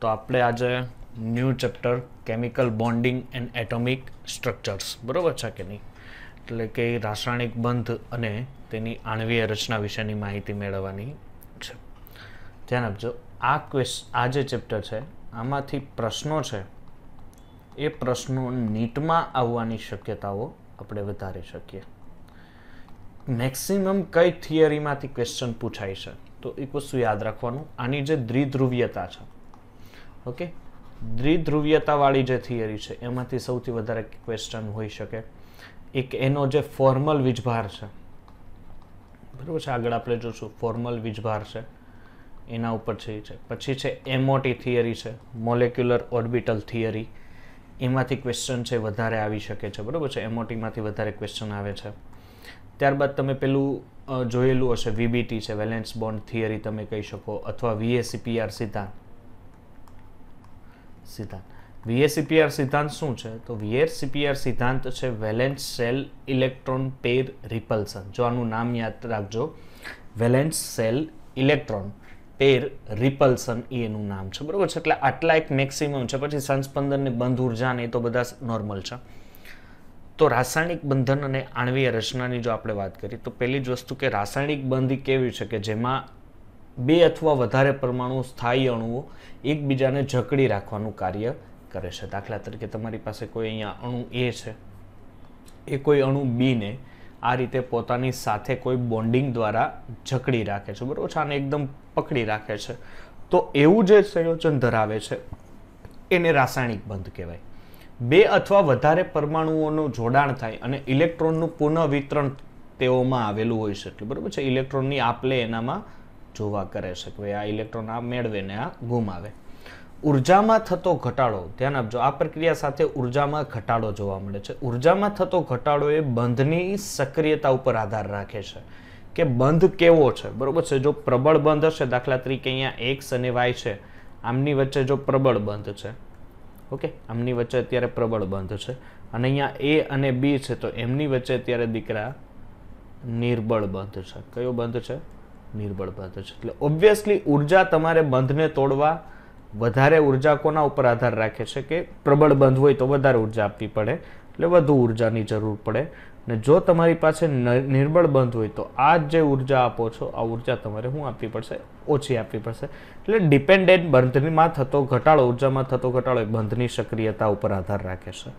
તો આપણે આજે new chapter chemical bonding and atomic structures બરાબર છે કે નહીં એટલે કે રાસાયણિક બંધ અને તેની આણવીય રચના વિશેની માહિતી મેળવવાની છે ધ્યાન આપજો આ ક્વેશ આ જે ચેપ્ટર છે આમાંથી પ્રશ્નો છે એ પ્રશ્નો નીટમાં આવવાની શક્યતાઓ આપણે વધારી શકીએ મેક્સિમમ કઈ થિયરીમાંથી ક્વેશ્ચન પૂછાય છે તો એ વસ્તુ યાદ રાખવાનું આની જે દ્વિધ્રુવીયતા છે ઓકે દ્વિધ્રુવીયતાવાળી જે થિયરી છે એમાંથી સૌથી વધારે ક્વેશ્ચન હોઈ શકે એક એનો જે ફોર્મલ વીજભાર છે બરાબર છે આગળ આપણે જોશું ફોર્મલ વીજભાર છે એના ઉપર છે છે પછી છે એમઓટી થિયરી છે મોલેક્યુલર ઓર્બિટલ થિયરી એમાંથી ક્વેશ્ચન છે વધારે આવી શકે છે બરાબર છે એમઓટીમાંથી વધારે ક્વેશ્ચન આવે છે ત્યારબાદ તમે પેલું જોયેલું હશે વીબીટી છે વેલેન્સ બોન્ડ થિયરી તમે કહી શકો અથવા વીએસસીપીઆર સિદ્ધાંત સિદ્ધાંત વીએસીપીઆર સિદ્ધાંત શું છે તો વીએસીપીઆર સિદ્ધાંત છે valence shell electron pair repulsion જો આનું નામ યાદ રાખજો valence shell electron pair repulsion એનું નામ છે બરાબર છે એટલે આટલા એક મેક્સિમમ છે પછી સંસ્પંદનની બંધ ઉર્જા ને એ તો બધા નોર્મલ છે તો રાસાયણિક બંધન અને આણવીય રચનાની જો આપણે વાત કરીએ તો પહેલી જ વસ્તુ કે રાસાયણિક બંધ કેવી છે કે જેમાં બે અથવા વધારે પરમાણુ સ્થાયી અણુઓ એકબીજાને જકડી રાખવાનું કાર્ય કરે છે દાખલા તરીકે તમારી પાસે કોઈ અહીંયા અણુ એ છે એ કોઈ અણુ બીને આ રીતે પોતાની સાથે કોઈ બોન્ડિંગ દ્વારા જકડી રાખે છે બરાબર છે આને એકદમ પકડી રાખે છે તો એવું જે સંયોજન ધરાવે છે એને રાસાયણિક બંધ કહેવાય બે અથવા વધારે પરમાણુઓનું જોડાણ થાય અને ઇલેક્ટ્રોનનું પુનઃ વિતરણ તેઓમાં આવેલું હોય શકે બરાબર છે ઇલેક્ટ્રોનની આપલે એનામાં જોવા કરે છે કે આ ઇલેક્ટ્રોન આ મેળવીને આ ગુમાવે ઉર્જામાં થતો ઘટાડો ધ્યાન આપજો આ પ્રક્રિયા સાથે ઉર્જામાં ઘટાડો જોવા મળે છે ઉર્જામાં થતો ઘટાડો એ બંધની સક્રિયતા ઉપર આધાર રાખે છે કે બંધ કેવો છે બરોબર છે જો પ્રબળ બંધ હશે દાખલા તરીકે અહીંયા એક્સ અને વાય છે આમની વચ્ચે જો પ્રબળ બંધ છે ઓકે આમની વચ્ચે અત્યારે પ્રબળ બંધ છે અને અહીંયા એ અને બી છે તો એમની વચ્ચે અત્યારે દીકરા નિર્બળ બંધ છે કયો બંધ છે નિર્બળ બંધ છે એટલે ઓબ્વિયસલી ઉર્જા તમારે બંધને તોડવા વધારે ઉર્જા કોના ઉપર આધાર રાખે છે કે પ્રબળ બંધ હોય તો વધારે ઉર્જા આપવી પડે એટલે વધુ ઉર્જાની જરૂર પડે ને જો તમારી પાસે નિર્બળ બંધ હોય તો આ જે ઉર્જા આપો છો આ ઉર્જા તમારે શું આપવી પડશે ઓછી આપવી પડશે એટલે ડિપેન્ડેન્ટ બંધમાં થતો ઘટાડો ઉર્જામાં થતો ઘટાડો એ બંધની સક્રિયતા ઉપર આધાર રાખે છે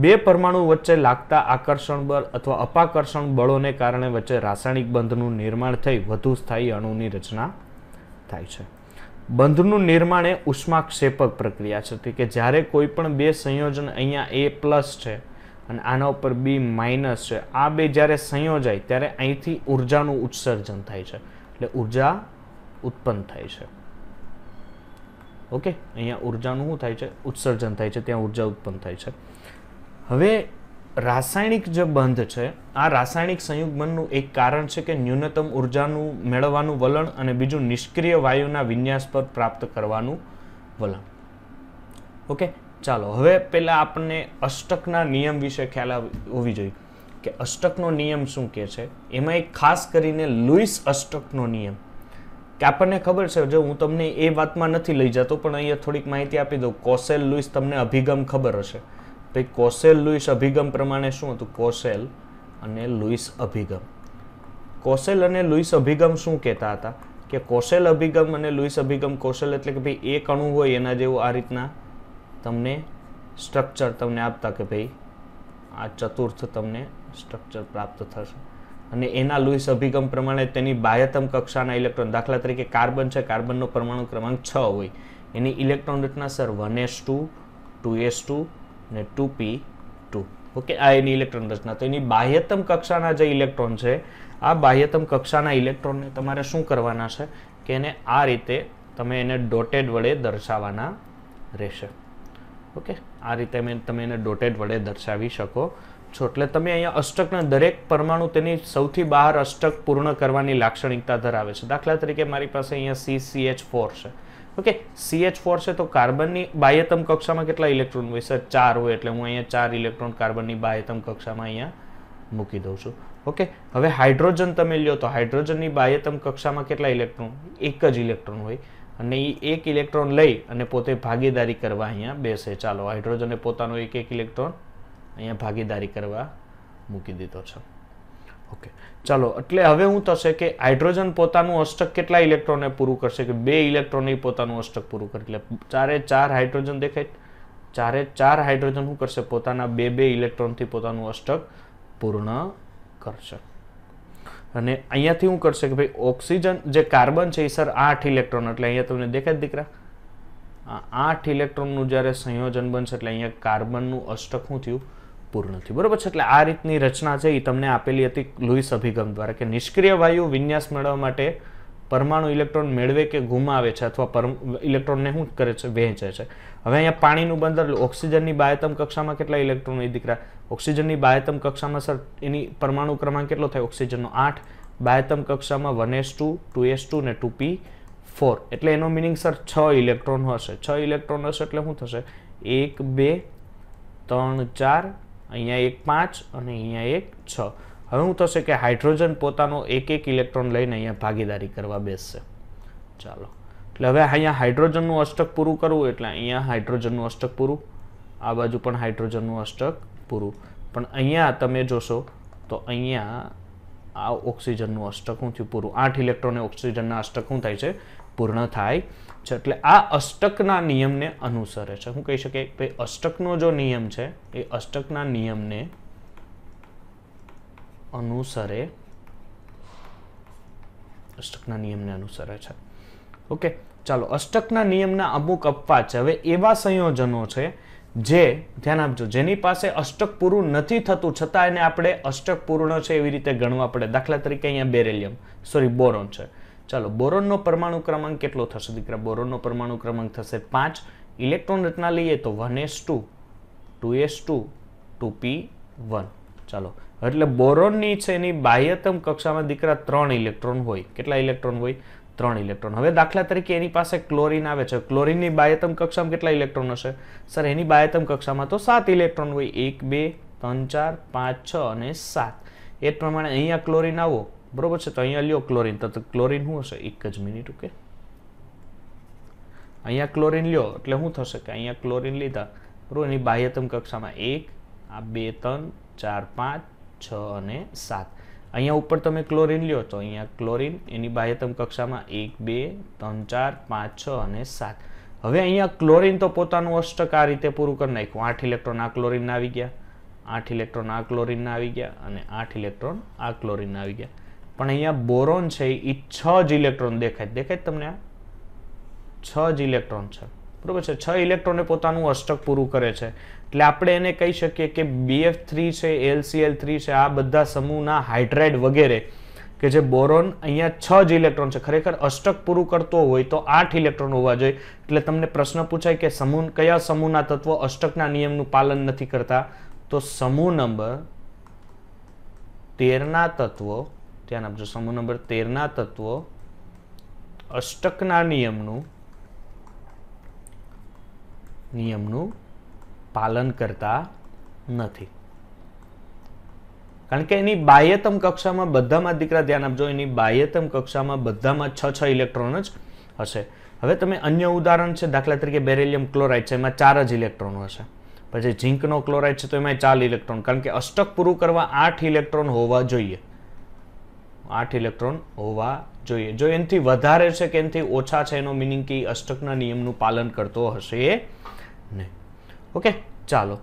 બે પરમાણુ વચ્ચે લાગતા આકર્ષણ બળ અથવા અપાકર્ષણ બળોને કારણે વચ્ચે રાસાયણિક બંધનું નિર્માણ થઈ વધુ સ્થાયી અણુની રચના થાય છે બંધનું નિર્માણ એ ઉષ્માક્ષેપક પ્રક્રિયા છે કે જ્યારે કોઈ પણ બે સંયોજન અહીંયા એ પ્લસ છે અને આના ઉપર બી માઇનસ છે આ બે જ્યારે સંયોજાય ત્યારે અહીંથી ઉર્જાનું ઉત્સર્જન થાય છે એટલે ઉર્જા ઉત્પન્ન થાય છે ઓકે અહીંયા ઉર્જાનું શું થાય છે ઉત્સર્જન થાય છે ત્યાં ઉર્જા ઉત્પન્ન થાય છે હવે રાસાયણિક જે બંધ છે આ રાસાયણિક સંયુગમનનું એક કારણ છે કે ન્યૂનતમ ઉર્જાનું મેળવવાનું વલણ અને બીજું નિષ્ક્રિય વાયુના વિન્યાસ પર પ્રાપ્ત કરવાનું વલણ ઓકે ચાલો હવે પહેલાં આપણને અષ્ટકના નિયમ વિશે ખ્યાલ હોવી જોઈએ કે અષ્ટકનો નિયમ શું કહે છે એમાં એક ખાસ કરીને લુઈસ અષ્ટકનો નિયમ કે આપણને ખબર છે જો હું તમને એ વાતમાં નથી લઈ જતો પણ અહીંયા થોડીક માહિતી આપી દઉં કોસેલ લુઈસ તમને અભિગમ ખબર હશે ભાઈ એ કોસેલ લુઈસ અભિગમ પ્રમાણે શું હતું કોસેલ અને લુઈસ અભિગમ કોસેલ અને લુઈસ અભિગમ શું કહેતા હતા કે કોશેલ અભિગમ અને લુઈસ અભિગમ કોશેલ એટલે કે ભાઈ એ કણું હોય એના જેવું આ રીતના તમને સ્ટ્રક્ચર તમને આપતા કે ભાઈ આ ચતુર્થ તમને સ્ટ્રક્ચર પ્રાપ્ત થશે અને એના લુઈસ અભિગમ પ્રમાણે તેની બાહ્યતમ કક્ષાના ઇલેક્ટ્રોન દાખલા તરીકે કાર્બન છે કાર્બનનો પરમાણુ ક્રમાંક છ હોય એની ઇલેક્ટ્રોન રચના sir one S two two S two ને ટુ પી ટુ ઓકે આ એની ઇલેક્ટ્રોન રચના તો એની બાહ્યતમ કક્ષાના જે ઇલેક્ટ્રોન છે આ બાહ્યતમ કક્ષાના ઇલેક્ટ્રોનને તમારે શું કરવાના છે કે એને આ રીતે તમે એને ડોટેડ વડે દર્શાવવાના રહેશે ઓકે આ રીતે તમે એને ડોટેડ વડે દર્શાવી શકો છો એટલે તમે અહીંયા અષ્ટકના દરેક પરમાણુ તેની સૌથી બહાર અષ્ટક પૂર્ણ કરવાની લાક્ષણિકતા ધરાવે છે દાખલા તરીકે મારી પાસે અહીંયા સી સી એચ ફોર છે ઓકે સીએચ ફોર છે તો કાર્બનની બાહ્યતમ કક્ષામાં કેટલા ઇલેક્ટ્રોન હોય સર ચાર હોય એટલે હું અહીંયા ચાર ઇલેક્ટ્રોન કાર્બનની બાહ્યતમ કક્ષામાં અહીંયા મૂકી દઉં છું ઓકે હવે હાઇડ્રોજન તમે લ્યો તો હાઇડ્રોજનની બાહ્યતમ કક્ષામાં કેટલા ઇલેક્ટ્રોન એક જ ઇલેક્ટ્રોન હોય અને એ એક ઇલેક્ટ્રોન લઈ અને પોતે ભાગીદારી કરવા અહીંયા બેસે ચાલો હાઇડ્રોજને પોતાનો એક એક ઇલેક્ટ્રોન અહીંયા ભાગીદારી કરવા મૂકી દીધો છે ઓકે ચાલો એટલે હવે શું થશે કે હાઇડ્રોજન પોતાનું અષ્ટક કેટલા ઇલેક્ટ્રોનને પૂરું કરશે કે બે ઇલેક્ટ્રોને પોતાનું અષ્ટક પૂરું કરે એટલે ચારે ચાર હાઇડ્રોજન દેખાય ચારે ચાર હાઇડ્રોજન શું કરશે પોતાના બે બે ઇલેક્ટ્રોનથી પોતાનું અષ્ટક પૂર્ણ કરશે અને અહીંયાથી શું કરશે કે ભાઈ ઓક્સિજન જે કાર્બન છે એ સર આઠ ઇલેક્ટ્રોન એટલે અહીંયા તમને દેખાય દીકરા આ આઠ ઇલેક્ટ્રોનનું જ્યારે સંયોજન બનશે એટલે અહીંયા કાર્બનનું અષ્ટક શું થયું પૂર્ણ નથી બરાબર છે એટલે આ રીતની રચના છે એ તમને આપેલી હતી લુઈસ અભિગમ દ્વારા કે નિષ્ક્રિય વાયુ વિન્યાસ મેળવવા માટે પરમાણુ ઇલેક્ટ્રોન મેળવે કે ગુમાવે છે અથવા પર ઇલેક્ટ્રોનને શું કરે છે વહેંચે છે હવે અહીંયા પાણીનું બંદર ઓક્સિજનની બાયતમ કક્ષામાં કેટલા ઇલેક્ટ્રોન એ દીકરા ઓક્સિજનની બાયતમ કક્ષામાં સર એની પરમાણુ ક્રમાંક કેટલો થાય ઓક્સિજનનો આઠ બાયતમ કક્ષામાં one S two two S two ને ટુ પી ફોર એટલે એનો મિનિંગ સર છ ઇલેક્ટ્રોન હશે છ ઇલેક્ટ્રોન હશે એટલે શું થશે એક બે ત્રણ ચાર અહીંયા એક પાંચ અને અહીંયા એક છ હવે હું થશે કે હાઇડ્રોજન પોતાનો એક એક ઇલેક્ટ્રોન લઈને અહીંયા ભાગીદારી કરવા બેસશે ચાલો એટલે હવે અહીંયા હાઇડ્રોજનનું અષ્ટક પૂરું કરવું એટલે અહીંયા હાઇડ્રોજનનું અષ્ટક પૂરું આ બાજુ પણ હાઇડ્રોજનનું અષ્ટક પૂરું પણ અહીંયા તમે જોશો તો અહીંયા આ ઓક્સિજનનું અષ્ટક શું થયું પૂરું આઠ ઇલેક્ટ્રોન ઓક્સિજનના અષ્ટક શું થાય છે પૂર્ણ થાય છે એટલે આ અષ્ટકના નિયમને અનુસરે છે હું કહી શકીએ ભાઈ અષ્ટકનો જો નિયમ છે એ અષ્ટકના નિયમને અનુસરે અષ્ટકના નિયમને અનુસરે છે ઓકે ચાલો અષ્ટકના નિયમના અમુક અપવાદ છે હવે એવા સંયોજનો છે જે ધ્યાન આપજો જેની પાસે અષ્ટક પૂરું નથી થતું છતાં એને આપણે અષ્ટક પૂર્ણ છે એવી રીતે ગણવા પડે દાખલા તરીકે અહીંયા બેરેલિયમ સોરી બોરોન છે ચાલો બોરોનનો પરમાણુ ક્રમાંક કેટલો થશે દીકરા બોરોનનો પરમાણુ ક્રમાંક થશે પાંચ ઇલેક્ટ્રોન રચના લઈએ તો one S two two S two two P one ચાલો એટલે બોરોનની છે એની બાહ્યતમ કક્ષામાં દીકરા ત્રણ ઇલેક્ટ્રોન હોય કેટલા ઇલેક્ટ્રોન હોય ત્રણ ઇલેક્ટ્રોન હવે દાખલા તરીકે એની પાસે ક્લોરિન આવે છે ક્લોરિનની બાહ્યતમ કક્ષામાં કેટલા ઇલેક્ટ્રોન હશે સર એની બાહ્યતમ કક્ષામાં તો સાત ઇલેક્ટ્રોન હોય એક બે ત્રણ ચાર પાંચ છ અને સાત એ પ્રમાણે અહીંયા ક્લોરિન આવો બરોબર છે તો અહીંયા લ્યો ક્લોરિન તો ક્લોરિન શું હશે એક જ મિનિટ ઓકે અહીંયા ક્લોરિન લ્યો એટલે શું થશે કે અહીંયા ક્લોરિન લીધા બરોબર એની બાહ્યતમ કક્ષામાં એક આ બે ત્રણ ચાર પાંચ છ અને સાત અહીંયા ઉપર તમે ક્લોરિન લ્યો તો અહીંયા ક્લોરિન એની બાહ્યતમ કક્ષામાં એક બે ત્રણ ચાર પાંચ છ અને સાત હવે અહીંયા ક્લોરિન તો પોતાનું અષ્ટક આ રીતે પૂરું કરી નાખ્યું આઠ ઇલેક્ટ્રોન આ ક્લોરિન આવી ગયા આઠ ઇલેક્ટ્રોન આ ક્લોરિન આવી ગયા અને આઠ ઇલેક્ટ્રોન આ ક્લોરિન આવી ગયા પણ અહીંયા બોરોન છે એ છ જ ઇલેક્ટ્રોન દેખાય દેખાય તમને આ છ જ ઇલેક્ટ્રોન છે બરાબર છે છ ઇલેક્ટ્રોને પોતાનું અષ્ટક પૂરું કરે છે એટલે આપણે એને કહી શકીએ કે બીએફ થ્રી છે એલસીએલ થ્રી છે આ બધા સમૂહના હાઇડ્રાઇડ વગેરે કે જે બોરોન અહીંયા છ જ ઇલેક્ટ્રોન છે ખરેખર અષ્ટક પૂરું કરતો હોય તો આઠ ઇલેક્ટ્રોન હોવા જોઈએ એટલે તમને પ્રશ્ન પૂછાય કે સમૂહ કયા સમૂહના તત્વો અષ્ટકના નિયમનું પાલન નથી કરતા તો સમૂહ નંબર તેરના તત્વો ધ્યાન આપજો સમૂહ નંબર તેરના તત્વો અષ્ટકના નિયમનું નિયમનું પાલન કરતા નથી કારણ કે એની બાહ્યતમ કક્ષામાં બધામાં દીકરા ધ્યાન આપજો એની બાહ્યતમ કક્ષામાં બધામાં છ છ ઇલેક્ટ્રોન જ હશે હવે તમે અન્ય ઉદાહરણ છે દાખલા તરીકે બેરેલિયમ ક્લોરાઇડ છે એમાં ચાર જ ઇલેક્ટ્રોન હશે પછી ઝીંકનો ક્લોરાઇડ છે તો એમાં ચાર ઇલેક્ટ્રોન કારણ કે અષ્ટક પૂરું કરવા આઠ ઇલેક્ટ્રોન હોવા જોઈએ આઠ ઇલેક્ટ્રોન હોવા જોઈએ જો એનથી વધારે છે કે એનથી ઓછા છે એનો મિનિંગ કે અષ્ટકના નિયમનું પાલન કરતો હશે નહીં ઓકે ચાલો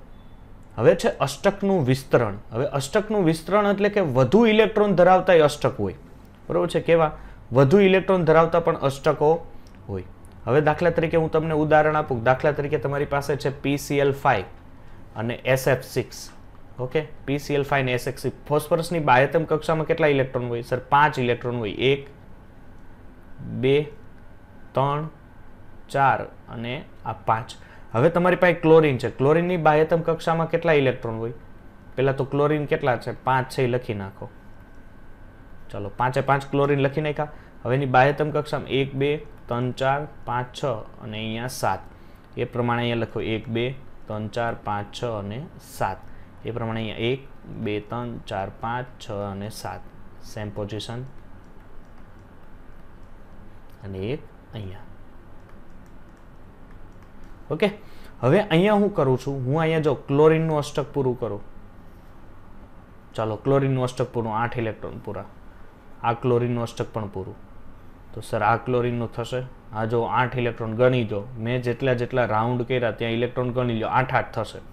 હવે છે અષ્ટકનું વિસ્તરણ હવે અષ્ટકનું વિસ્તરણ એટલે કે વધુ ઇલેક્ટ્રોન ધરાવતા અષ્ટક હોય બરાબર છે કેવા વધુ ઇલેક્ટ્રોન ધરાવતા પણ અષ્ટકો હોય હવે દાખલા તરીકે હું તમને ઉદાહરણ આપું દાખલા તરીકે તમારી પાસે છે પીસીએલ ફાઇવ અને SF six okay PCl five ને એસએક્સી ફોસ્ફરસની બાહ્યતમ કક્ષામાં કેટલા ઇલેક્ટ્રોન હોય સર પાંચ ઇલેક્ટ્રોન હોય એક બે ત્રણ ચાર અને આ પાંચ હવે તમારી પાસે ક્લોરિન છે ક્લોરિનની બાહ્યતમ કક્ષામાં કેટલા ઇલેક્ટ્રોન હોય પહેલાં તો ક્લોરિન કેટલા છે પાંચ છે એ લખી નાખો ચલો પાંચે પાંચ ક્લોરિન લખી નાખ્યા હવે એની બાહ્યતમ કક્ષામાં એક બે ત્રણ ચાર પાંચ છ અને અહીંયા સાત એ પ્રમાણે અહીંયા લખો એક બે ત્રણ ચાર પાંચ છ અને સાત એ પ્રમાણે અહીંયા એક બે ત્રણ ચાર પાંચ છ અને સાત સેમ પોઝિશન અને એક અહીંયા ઓકે હવે અહીંયા હું કરું છું હું અહીંયા જો ક્લોરિનનું અષ્ટક પૂરું કરું ચાલો ક્લોરિનનું અષ્ટક પૂરું આઠ ઇલેક્ટ્રોન પૂરા આ ક્લોરિનનું અષ્ટક પણ પૂરું તો સર આ ક્લોરિનનું થશે આ જો આઠ ઇલેક્ટ્રોન ગણી દો મેં જેટલા જેટલા રાઉન્ડ કર્યા ત્યાં ઇલેક્ટ્રોન ગણી લો આઠ આઠ થશે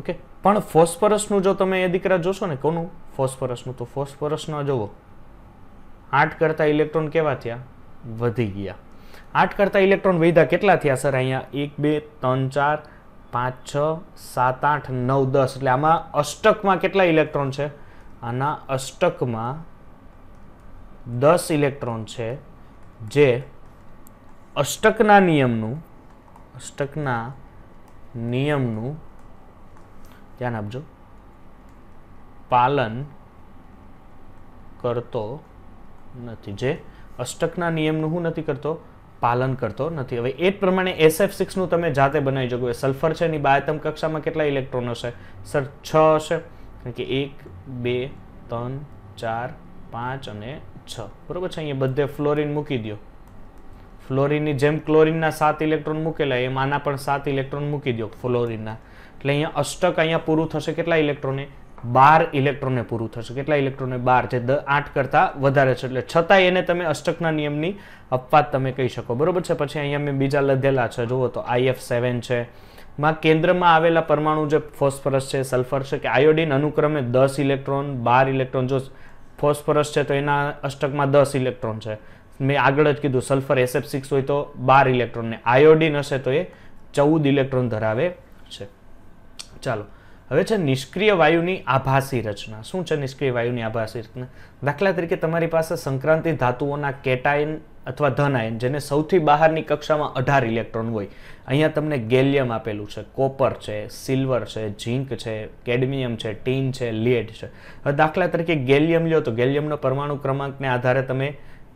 ઓકે પણ ફોસ્ફરસનું જો તમે એ દીકરા જોશો ને કોનું ફોસ્ફરસનું તો ફોસ્ફરસનો જુઓ આઠ કરતાં ઇલેક્ટ્રોન કેવા થયા વધી ગયા આઠ કરતાં ઇલેક્ટ્રોન વધ્યા કેટલા થયા સર અહીંયા એક બે ત્રણ ચાર પાંચ છ સાત આઠ નવ દસ એટલે આમાં અષ્ટકમાં કેટલા ઇલેક્ટ્રોન છે આના અષ્ટકમાં દસ ઇલેક્ટ્રોન છે જે અષ્ટકના નિયમનું અષ્ટકના નિયમનું ધ્યાન આપજો પાલન કરતો નથી જે અષ્ટકના નિયમનું શું નથી કરતો પાલન કરતો નથી હવે એ જ પ્રમાણે એસએફ સિક્સનું તમે જાતે બનાવી શકો સલ્ફર છે એની બાયતમ કક્ષામાં કેટલા ઇલેક્ટ્રોન હશે સર છ હશે કારણ કે એક બે ત્રણ ચાર પાંચ અને છ બરોબર છે અહીંયા બધે ફ્લોરિન મૂકી દો ફ્લોરિનની જેમ ક્લોરિનના સાત ઇલેક્ટ્રોન મૂકેલા એમ આના પણ સાત ઇલેક્ટ્રોન મૂકી દો ફ્લોરિનના એટલે અહીંયા અષ્ટક અહીંયા પૂરું થશે કેટલા ઇલેક્ટ્રોને બાર ઇલેક્ટ્રોને પૂરું થશે કેટલા ઇલેક્ટ્રોને બાર જે દ આઠ કરતાં વધારે છે એટલે છતાંય એને તમે અષ્ટકના નિયમની અપવાદ તમે કહી શકો બરોબર છે પછી અહીંયા મેં બીજા લધેલા છે જુઓ તો આઈએફ સેવન છે માં કેન્દ્રમાં આવેલા પરમાણુ જે ફોસ્ફરસ છે સલ્ફર છે કે આયોડિન અનુક્રમે દસ ઇલેક્ટ્રોન બાર ઇલેક્ટ્રોન જો ફોસ્ફરસ છે તો એના અષ્ટકમાં દસ ઇલેક્ટ્રોન છે મેં આગળ જ કીધું સલ્ફર એસએફ સિક્સ હોય તો બાર ઇલેક્ટ્રોન ને આયોડિન હશે તો એ ચૌદ ઇલેક્ટ્રોન ધરાવે છે ચાલો હવે છે નિષ્ક્રિય વાયુની આભાસી રચના શું છે નિષ્ક્રિય વાયુની આભાસી રચના દાખલા તરીકે તમારી પાસે સંક્રાંતિ ધાતુઓના કેટાયન અથવા ધનાયન જેને સૌથી બહારની કક્ષામાં અઢાર ઇલેક્ટ્રોન હોય અહીંયા તમને ગેલિયમ આપેલું છે કોપર છે સિલ્વર છે ઝીંક છે કેડમિયમ છે ટીન છે લીડ છે હવે દાખલા તરીકે ગેલિયમ લ્યો તો ગેલિયમનો પરમાણુ ક્રમાંકને આધારે તમે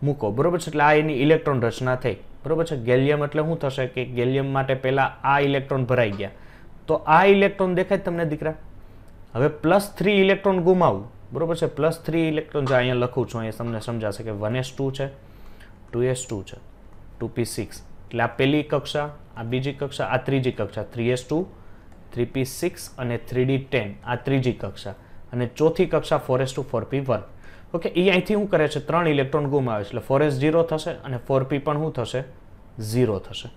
મૂકો બરાબર છે એટલે આ એની ઇલેક્ટ્રોન રચના થઈ બરાબર છે ગેલિયમ એટલે શું થશે કે ગેલિયમ માટે પહેલાં આ ઇલેક્ટ્રોન ભરાઈ ગયા તો આ ઇલેક્ટ્રોન દેખાય તમને દીકરા હવે પ્લસ થ્રી ઇલેક્ટ્રોન ગુમાવું બરોબર છે પ્લસ થ્રી ઇલેક્ટ્રોન જે અહીંયા લખું છું અહીંયા તમને સમજાશે કે વન એસ ટુ છે ટુ એસ ટુ છે ટુ પી સિક્સ એટલે આ પહેલી કક્ષા આ બીજી કક્ષા આ ત્રીજી કક્ષા three S two three six અને થ્રી ટેન આ ત્રીજી કક્ષા અને ચોથી કક્ષા four S two four one okay એ અહીંથી શું કરે છે ત્રણ ઇલેક્ટ્રોન ગુમાવે છે એટલે ફોર એસ થશે અને ફોર પણ શું થશે ઝીરો થશે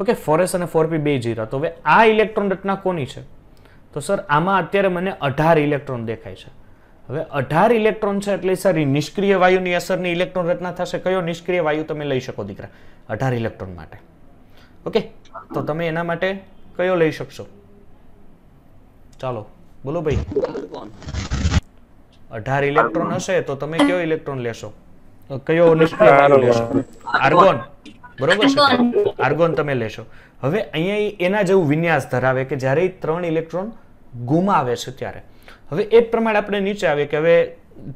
ઓકે ફોર અને ફોર પી બે જીરા તો હવે આ ઇલેક્ટ્રોન રચના કોની છે તો સર આમાં અત્યારે મને અઢાર ઇલેક્ટ્રોન દેખાય છે હવે અઢાર ઇલેક્ટ્રોન છે એટલે સર નિષ્ક્રિય વાયુની અસરની ઇલેક્ટ્રોન રચના થશે કયો નિષ્ક્રિય વાયુ તમે લઈ શકો દીકરા અઢાર ઇલેક્ટ્રોન માટે ઓકે તો તમે એના માટે કયો લઈ શકશો ચાલો બોલો ભાઈ અઢાર ઇલેક્ટ્રોન હશે તો તમે કયો ઇલેક્ટ્રોન લેશો કયો નિષ્ક્રિય વાયુ લેશો આર્ગોન બરોબર છે આર્ગોન તમે લેશો હવે અહીંયા એના જેવું વિન્યાસ ધરાવે કે જ્યારે એ ત્રણ ઇલેક્ટ્રોન ગુમાવે છે ત્યારે હવે એ પ્રમાણે આપણે નીચે આવે કે હવે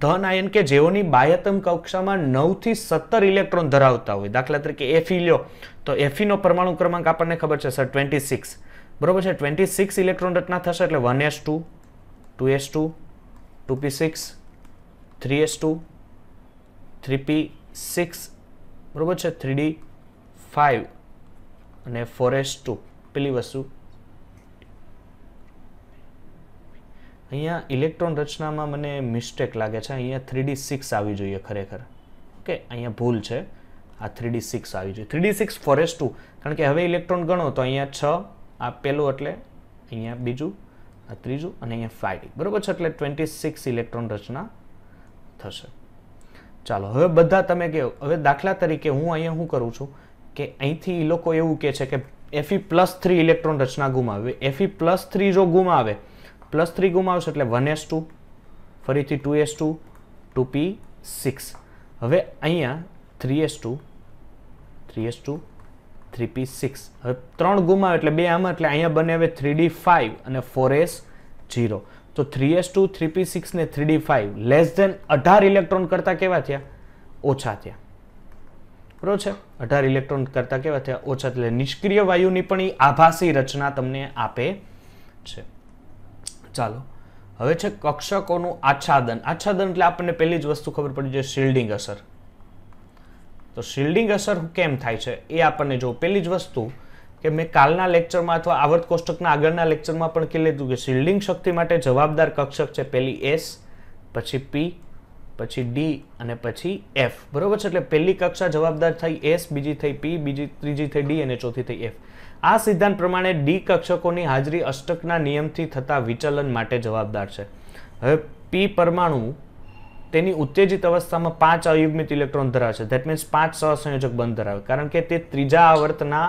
ધન આયન કે જેઓની બાહ્યતમ કક્ષામાં નવથી સત્તર ઇલેક્ટ્રોન ધરાવતા હોય દાખલા તરીકે એફી લ્યો તો એફીનો પરમાણુ ક્રમાંક આપણને ખબર છે સર ટ્વેન્ટી સિક્સ બરોબર છે ટ્વેન્ટી સિક્સ ઇલેક્ટ્રોન રચના થશે એટલે one S two two S two two P six three S two three P six બરોબર છે થ્રી ડી ફાઇવ અને ફોરેસ્ટ ટુ પેલી વસ્તુ અહીંયા ઇલેક્ટ્રોન રચનામાં મને મિસ્ટેક લાગે છે અહીંયા થ્રીડી સિક્સ આવી જોઈએ ખરેખર ઓકે અહીંયા ભૂલ છે આ થ્રીડી સિક્સ આવી જોઈએ થ્રીડી સિક્સ ફોરેસ્ટ ટુ કારણ કે હવે ઇલેક્ટ્રોન ગણો તો અહીંયા છ આ પેલું એટલે અહીંયા બીજું આ ત્રીજું અને અહીંયા ફાઇવ બરાબર છે એટલે ટ્વેન્ટી સિક્સ ઇલેક્ટ્રોન રચના થશે ચાલો હવે બધા તમે કહો હવે દાખલા તરીકે હું અહીંયા શું કરું છું કે અહીંથી લોકો એવું કહે છે કે એફી પ્લસ થ્રી ઇલેક્ટ્રોન રચના ગુમાવે એફી પ્લસ થ્રી જો ગુમાવે પ્લસ થ્રી ગુમાવશે એટલે વન એસ ટુ ફરીથી two S two two P six હવે અહીંયા three S two three S two three P six હવે ત્રણ ગુમાવે એટલે બે આમાં એટલે અહીંયા બને હવે થ્રી ડી ફાઇવ અને ફોર એસ જીરો તો three S two three P six ને three D five less than અઢાર ઇલેક્ટ્રોન કરતાં કેવા થયા ઓછા થયા બરોબર છે અઢાર ઇલેક્ટ્રોન કરતાં કેવા થયા ઓછા એટલે નિષ્ક્રિય વાયુની પણ એ આભાસી રચના તમને આપે છે ચાલો હવે છે કક્ષકોનું આચ્છાદન આચ્છાદન એટલે આપણને પહેલી જ વસ્તુ ખબર પડી છે શિલ્ડિંગ અસર તો શિલ્ડિંગ અસર કેમ થાય છે એ આપણને જો પહેલી જ વસ્તુ કે મેં કાલના લેક્ચરમાં અથવા આવર્ત કોષ્ટકના આગળના લેક્ચરમાં પણ કહી લીધું કે શિલ્ડિંગ શક્તિ માટે જવાબદાર કક્ષક છે પહેલી એસ પછી પી પછી ડી અને પછી એફ બરોબર છે એટલે પહેલી કક્ષા જવાબદાર થઈ એસ બીજી થઈ પી બીજી ત્રીજી થઈ ડી અને ચોથી થઈ એફ આ સિદ્ધાંત પ્રમાણે ડી કક્ષકોની હાજરી અષ્ટકના નિયમથી થતા વિચલન માટે જવાબદાર છે હવે પી પરમાણુ તેની ઉત્તેજિત અવસ્થામાં પાંચ અયુગ્મિત ઇલેક્ટ્રોન ધરાવે છે ધેટ મીન્સ પાંચ સહસંયોજક બંધ ધરાવે કારણ કે તે ત્રીજા આવર્તના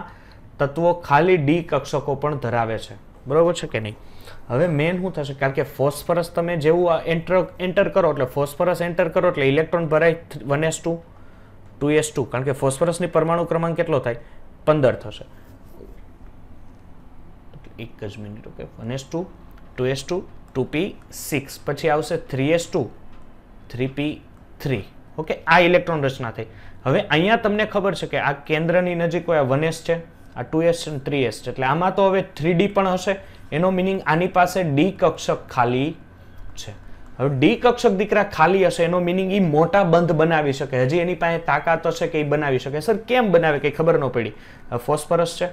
તત્વો ખાલી ડી કક્ષકો પણ ધરાવે છે બરોબર છે કે નહીં હવે મેન શું થશે કારણ કે ફોસ્ફરસ તમે જેવું એન્ટર એન્ટર કરો એટલે ફોસ્ફરસ એન્ટર કરો એટલે ઇલેક્ટ્રોન ભરાય one S two two S two કારણ કે ફોસ્ફરસની પરમાણુ ક્રમાંક કેટલો થાય પંદર થશે એક જ minute okay one S two two S two two P six પછી આવશે three S two three P three okay આ ઇલેક્ટ્રોન રચના થઈ હવે અહીંયા તમને ખબર છે કે આ કેન્દ્રની નજીક હોય આ વન એસ છે આ ટુ એસ અને થ્રી એસ છે એટલે આમાં તો હવે થ્રી ડી પણ હશે એનો મિનિંગ આની પાસે ડી કક્ષક ખાલી છે હવે ડી કક્ષક દીકરા ખાલી હશે એનો મિનિંગ એ મોટા બંધ બનાવી શકે હજી એની પાસે તાકાત હશે કે એ બનાવી શકે સર કેમ બનાવે કંઈ ખબર ન પડી ફોસ્ફરસ છે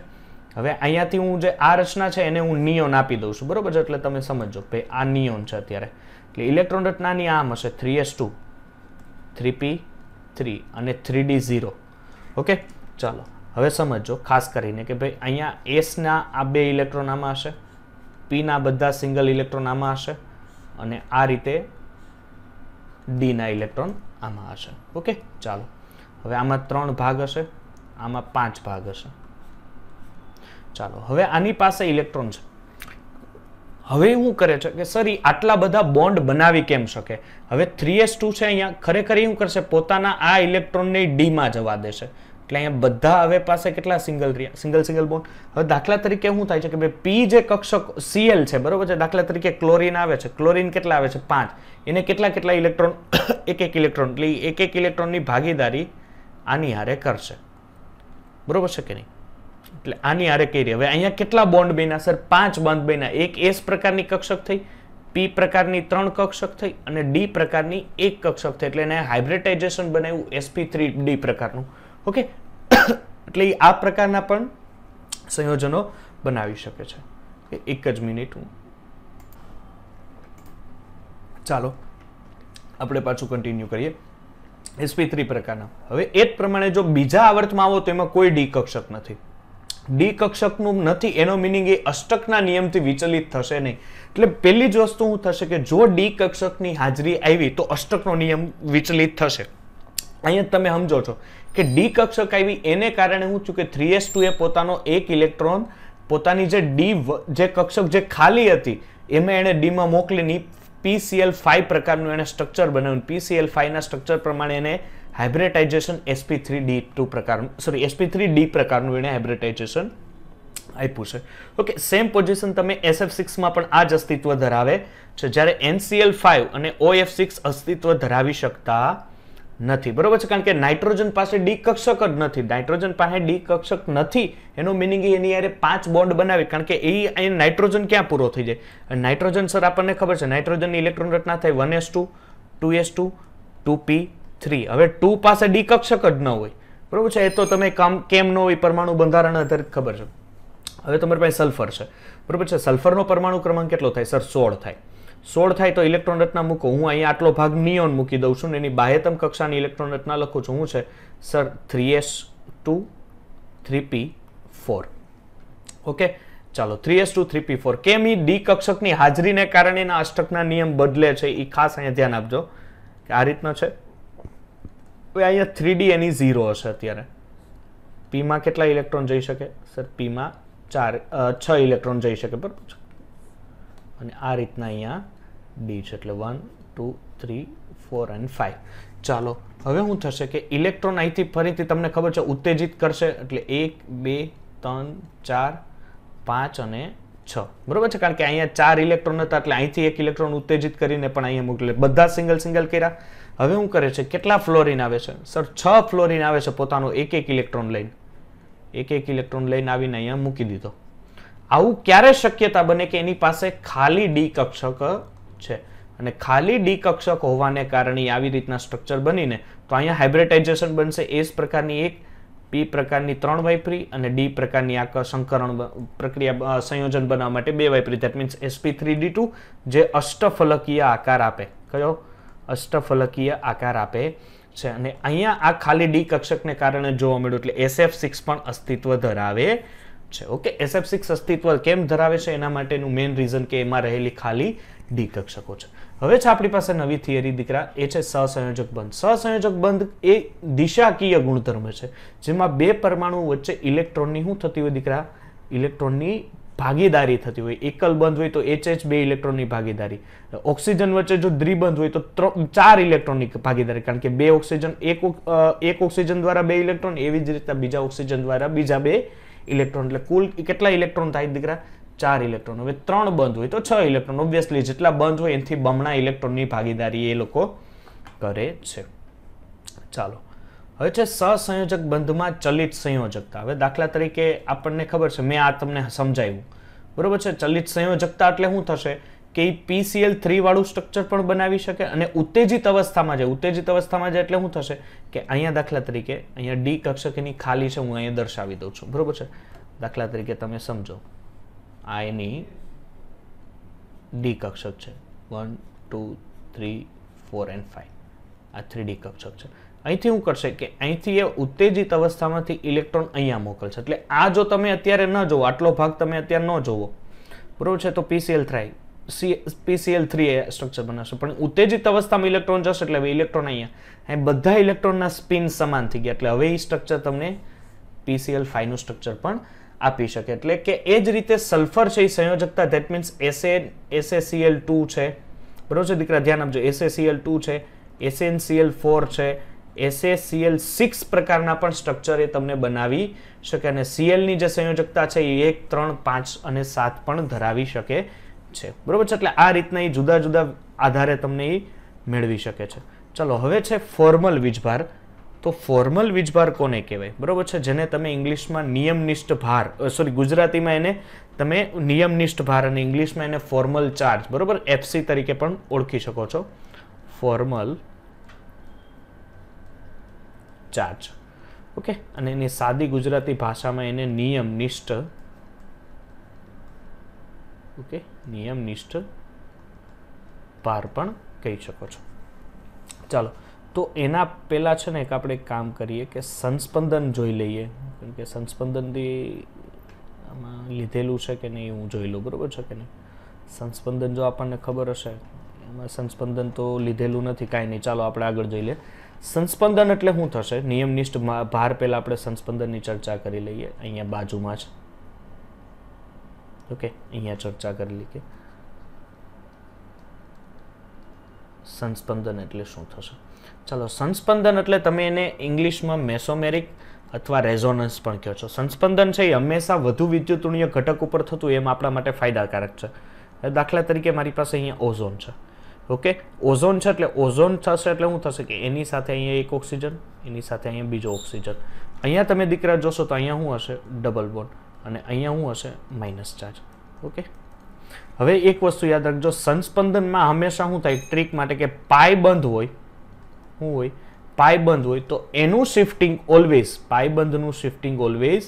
હવે અહીંયાથી હું જે આ રચના છે એને હું નિયોન આપી દઉં છું બરાબર છે એટલે તમે સમજો ભાઈ આ નિયોન છે અત્યારે એટલે ઇલેક્ટ્રોન રચનાની આમ હશે three S two three P three અને થ્રી ડી ઝીરો ઓકે ચાલો હવે સમજો ખાસ કરીને કે ભાઈ અહીંયા એસના આ બે ઇલેક્ટ્રોન આમાં હશે પીના બધા સિંગલ ઇલેક્ટ્રોન આમાં હશે અને આ રીતે ડીના ઇલેક્ટ્રોન આમાં હશે ઓકે ચાલો હવે આમાં ત્રણ ભાગ હશે આમાં પાંચ ભાગ હશે ચાલો હવે આની પાસે ઇલેક્ટ્રોન છે હવે શું કરે છે કે સર આટલા બધા બોન્ડ બનાવી કેમ શકે હવે થ્રી એસ ટુ છે અહીંયા ખરેખર શું કરશે પોતાના આ ઇલેક્ટ્રોનને ડીમાં જવા દેશે એટલે અહીંયા બધા હવે પાસે કેટલા સિંગલ રહ્યા સિંગલ સિંગલ બોન્ડ હવે દાખલા તરીકે શું થાય છે કે ભાઈ પી જે કક્ષક સીએલ છે બરોબર છે દાખલા તરીકે ક્લોરિન આવે છે ક્લોરિન કેટલા આવે છે પાંચ એને કેટલા કેટલા ઇલેક્ટ્રોન એક એક ઇલેક્ટ્રોન એટલે એક એક ઇલેક્ટ્રોનની ભાગીદારી આની હારે કરશે બરોબર છે કે નહીં એટલે આની હારે કહી રહી હવે અહીંયા કેટલા બોન્ડ બન્યા સર પાંચ બોન્ડ બન્યા એક એસ પ્રકારની કક્ષક થઈ પી પ્રકારની ત્રણ કક્ષક થઈ અને ડી પ્રકારની એક કક્ષક થઈ એટલે એને હાઇબ્રિટાઇઝેશન બનાવ્યું એસપી થ્રી ડી પ્રકારનું ઓકે એટલે એ આ પ્રકારના પણ સંયોજનો બનાવી શકે છે એક જ મિનિટ હું ચાલો આપણે પાછું કન્ટિન્યુ કરીએ એસપી થ્રી પ્રકારના હવે એ જ પ્રમાણે જો બીજા આવર્તમાં આવો તો એમાં કોઈ ડી કક્ષક નથી ડી કક્ષકનું નથી એનો મિનિંગ એ અષ્ટકના નિયમથી વિચલિત થશે નહીં એટલે પહેલી જ વસ્તુ શું થશે કે જો ડી કક્ષકની હાજરી આવી તો અષ્ટકનો નિયમ વિચલિત થશે અહીંયા તમે સમજો છો કે ડી કક્ષક આવી એને કારણે હું છું કે થ્રી એસ ટુ એ પોતાનો એક ઇલેક્ટ્રોન પોતાની જે ડી જે કક્ષક જે ખાલી હતી એમાં એણે ડીમાં મોકલીને પીસીએલ ફાઇવ પ્રકારનું એણે સ્ટ્રક્ચર બનાવ્યું પીસીએલ ફાઇવના સ્ટ્રક્ચર પ્રમાણે એને hybridization SP three D two પ્રકારનું સોરી એસપી થ્રી ડી પ્રકારનું એણે હાઇબ્રિટાઇઝેશન આપ્યું છે ઓકે સેમ પોઝિશન તમે એસએફ સિક્સમાં પણ આ જ અસ્તિત્વ ધરાવે છે જ્યારે એનસીએલ ફાઇવ અને ઓએફ સિક્સ અસ્તિત્વ ધરાવી શકતા નથી બરોબર છે કારણ કે નાઇટ્રોજન પાસે ડી કક્ષક જ નથી નાઇટ્રોજન પાસે ડી કક્ષક નથી એનો મિનિંગ એની યારે પાંચ બોન્ડ બનાવે કારણ કે એ અહીં નાઇટ્રોજન ક્યાં પૂરો થઈ જાય નાઇટ્રોજન સર આપણને ખબર છે નાઇટ્રોજનની ઇલેક્ટ્રોન રચના થાય one S two two S two two P three હવે ટુ પાસે ડી કક્ષક જ ન હોય બરોબર છે એ તો તમે કામ કેમ ન હોય પરમાણુ બંધારણ આધારિત ખબર છે હવે તમારી પાસે સલ્ફર છે બરોબર છે સલ્ફરનો પરમાણુ ક્રમાંક કેટલો થાય સર સોળ થાય સોળ થાય તો ઇલેક્ટ્રોન રચના મૂકો હું અહીં આટલો ભાગ નિયોન મૂકી દઉં છું ને એની બાહ્યતમ કક્ષાની ઇલેક્ટ્રોન રચના લખું છું હું છે sir three S two three P four okay ચાલો three S two three P four કેમ એ ડી કક્ષકની હાજરીને કારણે એના અષ્ટકના નિયમ બદલે છે એ ખાસ અહીંયા ધ્યાન આપજો કે આ રીતનો છે હવે અહીંયા થ્રી ડી એની ઝીરો હશે અત્યારે પીમાં કેટલા ઇલેક્ટ્રોન જઈ શકે સર પીમાં ચાર છ ઇલેક્ટ્રોન જઈ શકે બરાબર છે અને આ રીતના અહીંયા બી છે એટલે one two three four and five ચાલો હવે શું થશે કે ઇલેક્ટ્રોન અહીંથી ફરીથી તમને ખબર છે ઉત્તેજિત કરશે એટલે એક બે ત્રણ ચાર પાંચ અને છ બરોબર છે કારણ કે અહીંયા ચાર ઇલેક્ટ્રોન હતા એટલે અહીંથી એક ઇલેક્ટ્રોન ઉત્તેજિત કરીને પણ અહીંયા મોકલે બધા સિંગલ સિંગલ કર્યા હવે શું કરે છે કેટલા ફ્લોરિન આવે છે સર છ ફ્લોરિન આવે છે પોતાનો એક એક ઇલેક્ટ્રોન લઈને એક એક ઇલેક્ટ્રોન લઈને આવીને અહીંયા મૂકી દીધો આવું ક્યારે શક્યતા બને કે એની પાસે ખાલી ડી કક્ષક છે અને ખાલી ડી કક્ષક હોવાને કારણે આવી રીતના સ્ટ્રક્ચર બનીને તો અહીંયા હાઇબ્રિટાઇઝેશન બનશે એસ પ્રકારની એક પી પ્રકારની ત્રણ વાઇપરી અને ડી પ્રકારની આ સંકરણ પ્રક્રિયા સંયોજન બનાવવા માટે બે વાઇપરી that means SP three D two જે અષ્ટફલકીય આકાર આપે કયો અષ્ટફલકીય આકાર આપે છે અને અહીંયા આ ખાલી ડી કક્ષકને કારણે જોવા મળ્યું એટલે એસએફ સિક્સ પણ અસ્તિત્વ ધરાવે છે ઓકે એસએફ સિક્સ અસ્તિત્વ કેમ ધરાવે છે એના માટેનું મેઇન રીઝન કે એમાં રહેલી ખાલી ડી કક્ષકો છે હવે છે આપણી પાસે નવી થિયરી દીકરા એ છે સહસંયોજક બંધ સહસંયોજક બંધ એ દિશાકીય ગુણધર્મ છે જેમાં બે પરમાણુ વચ્ચે ઇલેક્ટ્રોનની શું થતી હોય દીકરા ઇલેક્ટ્રોનની ભાગીદારી થતી હોય એકલ બંધ હોય તો એચ એચ બે ઇલેક્ટ્રોનની ભાગીદારી ઓક્સિજન વચ્ચે જો દ્રિબંધ હોય તો ચાર ઇલેક્ટ્રોનની ભાગીદારી કારણ કે બે ઓક્સિજન એક એક ઓક્સિજન દ્વારા બે ઇલેક્ટ્રોન એવી જ રીતે બીજા ઓક્સિજન દ્વારા બીજા બે ઇલેક્ટ્રોન એટલે કુલ કેટલા ઇલેક્ટ્રોન થાય દીકરા ચાર ઇલેક્ટ્રોન હવે ત્રણ બંધ હોય તો છ ઇલેક્ટ્રોન ઓબ્વિયસલી જેટલા બંધ હોય એનાથી બમણા ઇલેક્ટ્રોનની ભાગીદારી એ લોકો કરે છે ચાલો હવે છે સહસંયોજક બંધમાં ચલિત સંયોજકતા હવે દાખલા તરીકે આપણને ખબર છે મેં આ તમને સમજાવ્યું બરોબર છે ચલિત સંયોજકતા એટલે શું થશે કે એ પીસીએલ થ્રી વાળું સ્ટ્રક્ચર પણ બનાવી શકે અને ઉત્તેજિત અવસ્થામાં જાય ઉત્તેજિત અવસ્થામાં જાય એટલે શું થશે કે અહીંયા દાખલા તરીકે અહીંયા ડી કક્ષકની ખાલી છે હું અહીંયા દર્શાવી દઉં છું બરોબર છે દાખલા તરીકે તમે સમજો આ એની ડી કક્ષક છે one two three four and five આ થ્રી ડી કક્ષક છે અહીંથી શું કરશે કે અહીંથી એ ઉત્તેજિત અવસ્થામાંથી ઇલેક્ટ્રોન અહીંયા મોકલશે એટલે આ જો તમે અત્યારે ન જોવો આટલો ભાગ તમે અત્યારે ન જોવો બરોબર છે તો પીસીએલ થ્રાઈ સી પીસીએલ થ્રી એ સ્ટ્રક્ચર બનાવશે પણ ઉત્તેજિત અવસ્થામાં ઇલેક્ટ્રોન જશે એટલે હવે ઇલેક્ટ્રોન અહીંયા અહીં બધા ઇલેક્ટ્રોનના સ્પિન સમાન થઈ ગયા એટલે હવે એ સ્ટ્રક્ચર તમને પીસીએલ ફાઈવનું સ્ટ્રક્ચર પણ આપી શકે એટલે કે એ જ રીતે સલ્ફર છે એ સંયોજકતા ધેટ મીન્સ એસએ એસએસીએલ ટુ છે બરોબર છે દીકરા ધ્યાન આપજો એસએસીએલ ટુ છે એસએનસીએલ ફોર છે એસએસીએલ સિક્સ પ્રકારના પણ સ્ટ્રક્ચર એ તમને બનાવી શકે અને સીએલની જે સંયોજકતા છે એ એક ત્રણ પાંચ અને સાત પણ ધરાવી શકે છે બરાબર છે એટલે આ રીતના એ જુદા જુદા આધારે તમને એ મેળવી શકે છે ચલો હવે છે ફોર્મલ વીજભાર તો ફોર્મલ વીજભાર કોને કહેવાય બરાબર છે જેને તમે ઇંગ્લિશમાં નિયમનિષ્ઠ ભાર સોરી ગુજરાતીમાં એને તમે નિયમનિષ્ઠ ભાર અને ઇંગ્લિશમાં એને ફોર્મલ ચાર્જ બરાબર એફસી તરીકે પણ ઓળખી શકો છો ફોર્મલ ચાર્જ ઓકે અને એની સાદી ગુજરાતી ભાષામાં એને નિયમનિષ્ઠ ઓકે નિયમનિષ્ઠ ભાર પણ કહી શકો છો ચાલો તો એના પહેલાં છે ને એક આપણે એક કામ કરીએ કે સંસ્પંદન જોઈ લઈએ કેમ કે સંસ્પંદનથી આમાં લીધેલું છે કે નહીં હું જોઈ લઉં બરાબર છે કે નહીં સંસ્પંદન જો આપણને ખબર હશે એમાં સંસ્પંદન તો લીધેલું નથી કાંઈ નહીં ચાલો આપણે આગળ જોઈ લઈએ સંસ્પંદન એટલે શું થશે નિયમનિષ્ઠ ભાર પહેલાં આપણે સંસ્પંદનની ચર્ચા કરી લઈએ અહીંયા બાજુમાં જ ઓકે અહીંયા ચર્ચા કરેલી કે સંસ્પંદન એટલે શું થશે ચાલો સંસ્પંદન એટલે તમે એને ઇંગ્લિશમાં મેસોમેરિક અથવા રેઝોનન્સ પણ કહો છો સંસ્પંદન છે એ હંમેશા વધુ વિદ્યુતઋણીય ઘટક ઉપર થતું એમ આપણા માટે ફાયદાકારક છે દાખલા તરીકે મારી પાસે અહીંયા ઓઝોન છે ઓકે ઓઝોન છે એટલે ઓઝોન થશે એટલે શું થશે કે એની સાથે અહીંયા એક ઓક્સિજન એની સાથે અહીંયા બીજો ઓક્સિજન અહીંયા તમે દીકરા જોશો તો અહીંયા શું હશે ડબલ બોન્ડ અને અહીંયા શું હશે માઇનસ ચાર્જ ઓકે હવે એક વસ્તુ યાદ રાખજો સંસ્પંદનમાં હંમેશા શું થાય ટ્રીક માટે કે પાય બંધ હોય શું હોય પાય બંધ હોય તો એનું શિફ્ટિંગ ઓલવેઝ પાય બંધનું શિફ્ટિંગ ઓલવેઝ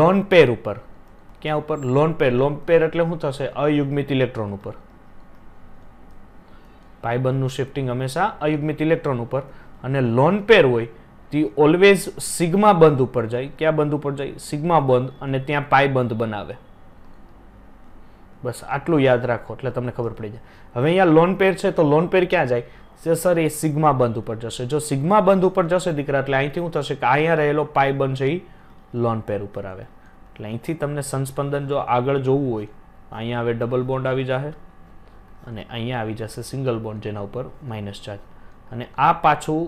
લોન પેર ઉપર ક્યાં ઉપર લોન પેર લોન પેર એટલે શું થશે અયુગ્મિત ઇલેક્ટ્રોન ઉપર પાયબંધનું શિફ્ટિંગ હંમેશા અયુગ્મિત ઇલેક્ટ્રોન ઉપર અને લોન પેર હોય તે ઓલવેઝ સિગ્મા બંધ ઉપર જાય ક્યાં બંધ ઉપર જાય સિગ્મા બંધ અને ત્યાં પાય બંધ બનાવે બસ આટલું યાદ રાખો એટલે તમને ખબર પડી જાય હવે અહીંયા લોન પેર છે તો લોન પેર ક્યાં જાય જે સર એ સિગ્મા બંધ ઉપર જશે જો સિગ્મા બંધ ઉપર જશે દીકરા એટલે અહીંથી શું થશે કે અહીંયા રહેલો પાય બંધ છે એ લોન પેર ઉપર આવે એટલે અહીંથી તમને સંસ્પંદન જો આગળ જોવું હોય અહીંયા હવે ડબલ બોન્ડ આવી જશે અને અહીંયા આવી જશે સિંગલ બોન્ડ જેના ઉપર માઇનસ ચાર્જ અને આ પાછું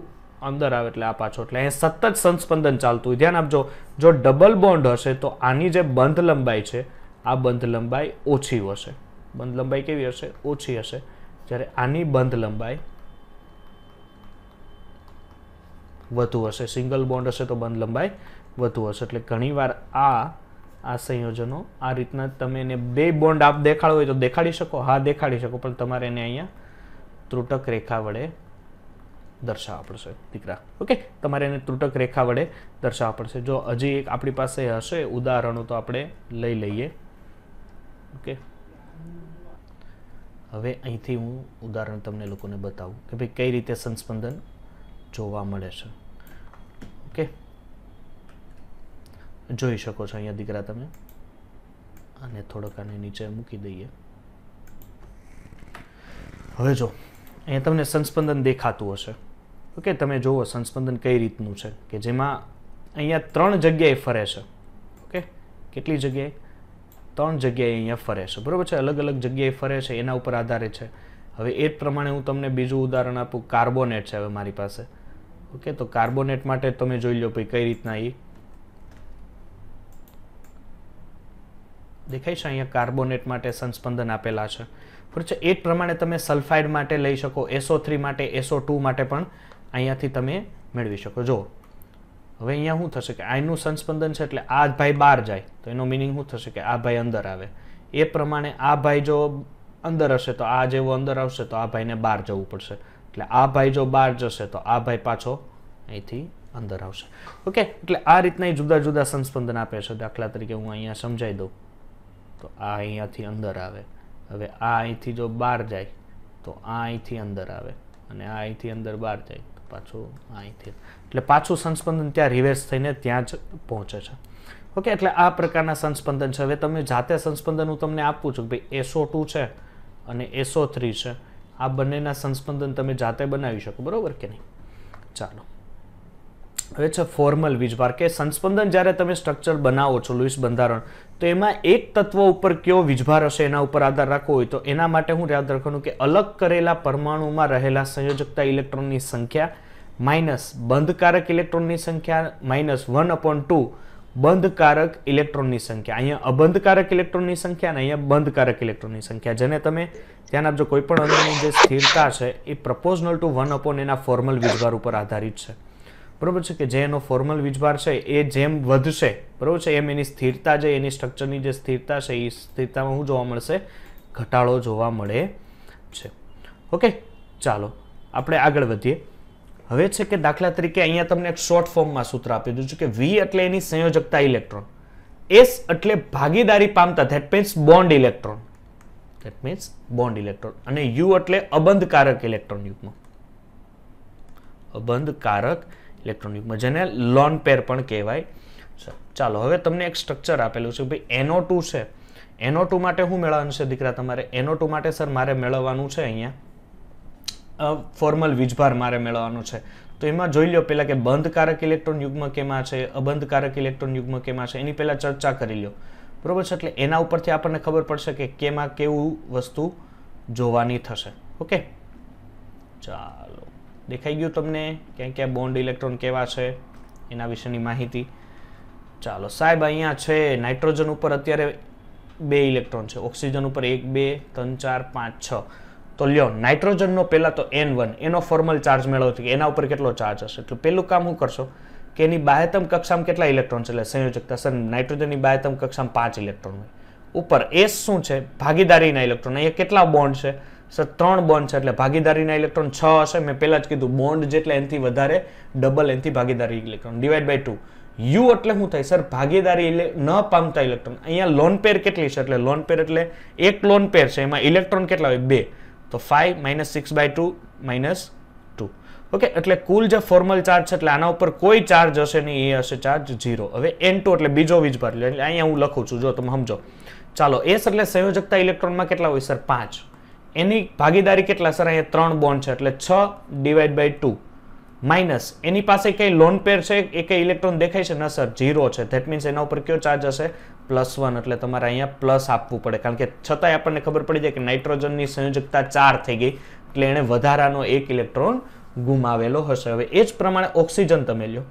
અંદર આવે એટલે આ પાછો એટલે અહીં સતત સંસ્પંદન ચાલતું હોય ધ્યાન આપજો જો ડબલ બોન્ડ હશે તો આની જે બંધ લંબાઈ છે આ બંધ લંબાઈ ઓછી હશે બંધ લંબાઈ કેવી હશે ઓછી હશે જ્યારે આની બંધ લંબાઈ વધુ હશે સિંગલ બોન્ડ હશે તો બંધ લંબાઈ વધુ હશે એટલે ઘણીવાર આ આ સંયોજનો આ રીતના તમે એને બે બોન્ડ આપ દેખાડો હોય તો દેખાડી શકો હા દેખાડી શકો પણ તમારે એને અહીંયા ત્રુટક રેખા વડે દર્શાવવા પડશે દીકરા ઓકે તમારે એને ત્રુટક રેખા વડે દર્શાવવા પડશે જો હજી એક આપણી પાસે હશે ઉદાહરણો તો આપણે લઈ લઈએ ઓકે હવે અહીંથી હું ઉદાહરણ તમને લોકોને બતાવું કે ભાઈ કઈ રીતે સંસ્પંદન જોવા મળે છે ઓકે જોઈ શકો છો અહીંયા દીકરા તમે અને થોડોક આને નીચે મૂકી દઈએ હવે જો અહીંયા તમને સંસ્પંદન દેખાતું હશે ઓકે તમે જુઓ સંસ્પંદન કઈ રીતનું છે કે જેમાં અહીંયા ત્રણ જગ્યાએ ફરે છે ઓકે કેટલી જગ્યાએ ત્રણ જગ્યાએ અહીંયા ફરે છે બરાબર છે અલગ અલગ જગ્યાએ ફરે છે એના ઉપર આધારે છે હવે એ જ પ્રમાણે હું તમને બીજું ઉદાહરણ આપું કાર્બોનેટ છે હવે મારી પાસે ઓકે તો કાર્બોનેટ માટે તમે જોઈ લો ભાઈ કઈ રીતના એ દેખાય છે અહીંયા કાર્બોનેટ માટે સંસ્પંદન આપેલા છે બરાબર છે એ જ પ્રમાણે તમે સલ્ફાઇડ માટે લઈ શકો એસો થ્રી માટે એસો ટુ માટે પણ અહીંયાથી તમે મેળવી શકો જો હવે અહીંયા શું થશે કે આનું સંસ્પંદન છે એટલે આ ભાઈ બહાર જાય તો એનો મિનિંગ શું થશે કે આ ભાઈ અંદર આવે એ પ્રમાણે આ ભાઈ જો અંદર હશે તો આ જેવો અંદર આવશે તો આ ભાઈને બહાર જવું પડશે એટલે આ ભાઈ જો બહાર જશે તો આ ભાઈ પાછો અહીંથી અંદર આવશે ઓકે એટલે આ રીતના એ જુદા જુદા સંસ્પંદન આપે છે દાખલા તરીકે હું અહીંયા સમજાવી દઉં તો આ અહીંયાથી અંદર આવે હવે આ અહીંથી જો બહાર જાય તો આ અહીંથી અંદર આવે અને આ અહીંથી અંદર બહાર જાય પાછું અહીંથી એટલે પાછું સંસ્પંદન ત્યાં રિવર્સ થઈને ત્યાં જ પહોંચે છે ઓકે એટલે આ પ્રકારના સંસ્પંદન છે હવે તમે જાતે સંસ્પંદન હું તમને આપું છું કે ભાઈ એસો ટુ છે અને એસો થ્રી છે આ બંનેના સંસ્પંદન તમે જાતે બનાવી શકો બરાબર કે નહીં ચાલો હવે છે ફોર્મલ વીજભાર કે સંસ્પંદન જ્યારે તમે સ્ટ્રક્ચર બનાવો છો લુઈસ બંધારણ તો એમાં એક તત્વ ઉપર કયો વીજભાર હશે એના ઉપર આધાર રાખવો હોય તો એના માટે હું યાદ રાખવાનું કે અલગ કરેલા પરમાણુમાં રહેલા સંયોજકતા ઇલેક્ટ્રોનની સંખ્યા માઇનસ બંધકારક ઇલેક્ટ્રોનની સંખ્યા માઇનસ વન અપોન ટુ બંધકારક ઇલેક્ટ્રોનની સંખ્યા અહીંયા અબંધકારક ઇલેક્ટ્રોનની સંખ્યા અને અહીંયા બંધકારક ઇલેક્ટ્રોનની સંખ્યા જેને તમે ધ્યાન આપજો કોઈપણ અણુની જે સ્થિરતા છે એ પ્રપોઝનલ ટુ વન અપોન એના ફોર્મલ વીજભાર ઉપર આધારિત છે બરાબર છે કે જે એનો ફોર્મલ વીજભાર છે એ જેમ વધશે બરાબર છે એમ એની સ્થિરતા જે એની સ્ટ્રક્ચરની જે સ્થિરતા છે એ સ્થિરતામાં શું જોવા મળશે ઘટાડો જોવા મળે છે ઓકે ચાલો આપણે આગળ વધીએ હવે છે કે દાખલા તરીકે અહીંયા તમને એક શોર્ટ ફોર્મમાં સૂત્ર આપી દીધું છે કે વી એટલે એની સંયોજકતા ઇલેક્ટ્રોન એસ એટલે ભાગીદારી પામતા that means bond electron that means bond electron અને યુ એટલે અબંધકારક ઇલેક્ટ્રોન યુગમાં અબંધકારક ઇલેક્ટ્રોનિકમાં જેને લોન પેર પણ કહેવાય છે ચાલો હવે તમને એક સ્ટ્રક્ચર આપેલું છે ભાઈ એનો ટુ છે એનો ટુ માટે શું મેળવવાનું છે દીકરા તમારે એનો ટુ માટે સર મારે મેળવવાનું છે અહીંયા ફોર્મલ વીજભાર મારે મેળવવાનું છે તો એમાં જોઈ લો પહેલાં કે બંધકારક ઇલેક્ટ્રોન યુગ્મ કેમાં છે અબંધકારક ઇલેક્ટ્રોન યુગ્મ કેમાં છે એની પહેલાં ચર્ચા કરી લો બરાબર છે એટલે એના ઉપરથી આપણને ખબર પડશે કે કેમાં કેવું વસ્તુ જોવાની થશે ઓકે ચાલો દેખાઈ ગયું તમને ક્યાં ક્યાં બોન્ડ ઇલેક્ટ્રોન કેવા છે એના વિશેની માહિતી ચાલો સાહેબ અહીંયા છે નાઇટ્રોજન ઉપર અત્યારે બે ઇલેક્ટ્રોન છે ઓક્સિજન ઉપર એક બે ત્રણ ચાર પાંચ છ તો લ્યો નાઇટ્રોજનનો પહેલાં તો એન વન એનો ફોર્મલ ચાર્જ મેળવો એના ઉપર કેટલો ચાર્જ હશે તો પહેલું કામ શું કરશો કે એની બાહ્યતમ કક્ષામાં કેટલા ઇલેક્ટ્રોન છે એટલે સંયોજકતા સર નાઇટ્રોજનની બાહ્યતમ કક્ષામાં પાંચ ઇલેક્ટ્રોન હોય ઉપર એસ શું છે ભાગીદારીના ઇલેક્ટ્રોન અહીંયા કેટલા બોન્ડ છે સર ત્રણ બોન્ડ છે એટલે ભાગીદારીના ઇલેક્ટ્રોન છ હશે મેં પહેલાં જ કીધું બોન્ડ જેટલે એનથી વધારે ડબલ એનથી ભાગીદારી electron divide by two U એટલે શું થાય સર ભાગીદારી ન પામતા ઇલેક્ટ્રોન અહીંયા લોન પેર કેટલી છે એટલે લોન પેર એટલે એક લોન પેર છે એમાં ઇલેક્ટ્રોન કેટલા હોય બે તો five minus six by two minus two okay એટલે કુલ જે ફોર્મલ ચાર્જ છે એટલે આના ઉપર કોઈ ચાર્જ હશે નહીં એ હશે ચાર્જ ઝીરો હવે એન ટુ એટલે બીજો વીજ વીજભાર એટલે અહીંયા હું લખું છું જો તમે સમજો ચાલો એસ એટલે સંયોજકતા ઇલેક્ટ્રોનમાં કેટલા હોય સર પાંચ એની ભાગીદારી કેટલા સર અહીંયા ત્રણ બોન્ડ છે એટલે છ ડિવાઈડ બાય ટુ માઇનસ એની પાસે કઈ લોન પેર છે એ કઈ ઇલેક્ટ્રોન દેખાય છે ન સર ઝીરો છે ધેટ મીન્સ એના ઉપર કયો ચાર્જ હશે પ્લસ વન એટલે તમારે અહીંયા પ્લસ આપવું પડે કારણ કે છતાંય આપણને ખબર પડી જાય કે નાઇટ્રોજનની સંયોજકતા ચાર થઈ ગઈ એટલે એણે વધારાનો એક ઇલેક્ટ્રોન ગુમાવેલો હશે હવે એ જ પ્રમાણે ઓક્સિજન તમે લ્યો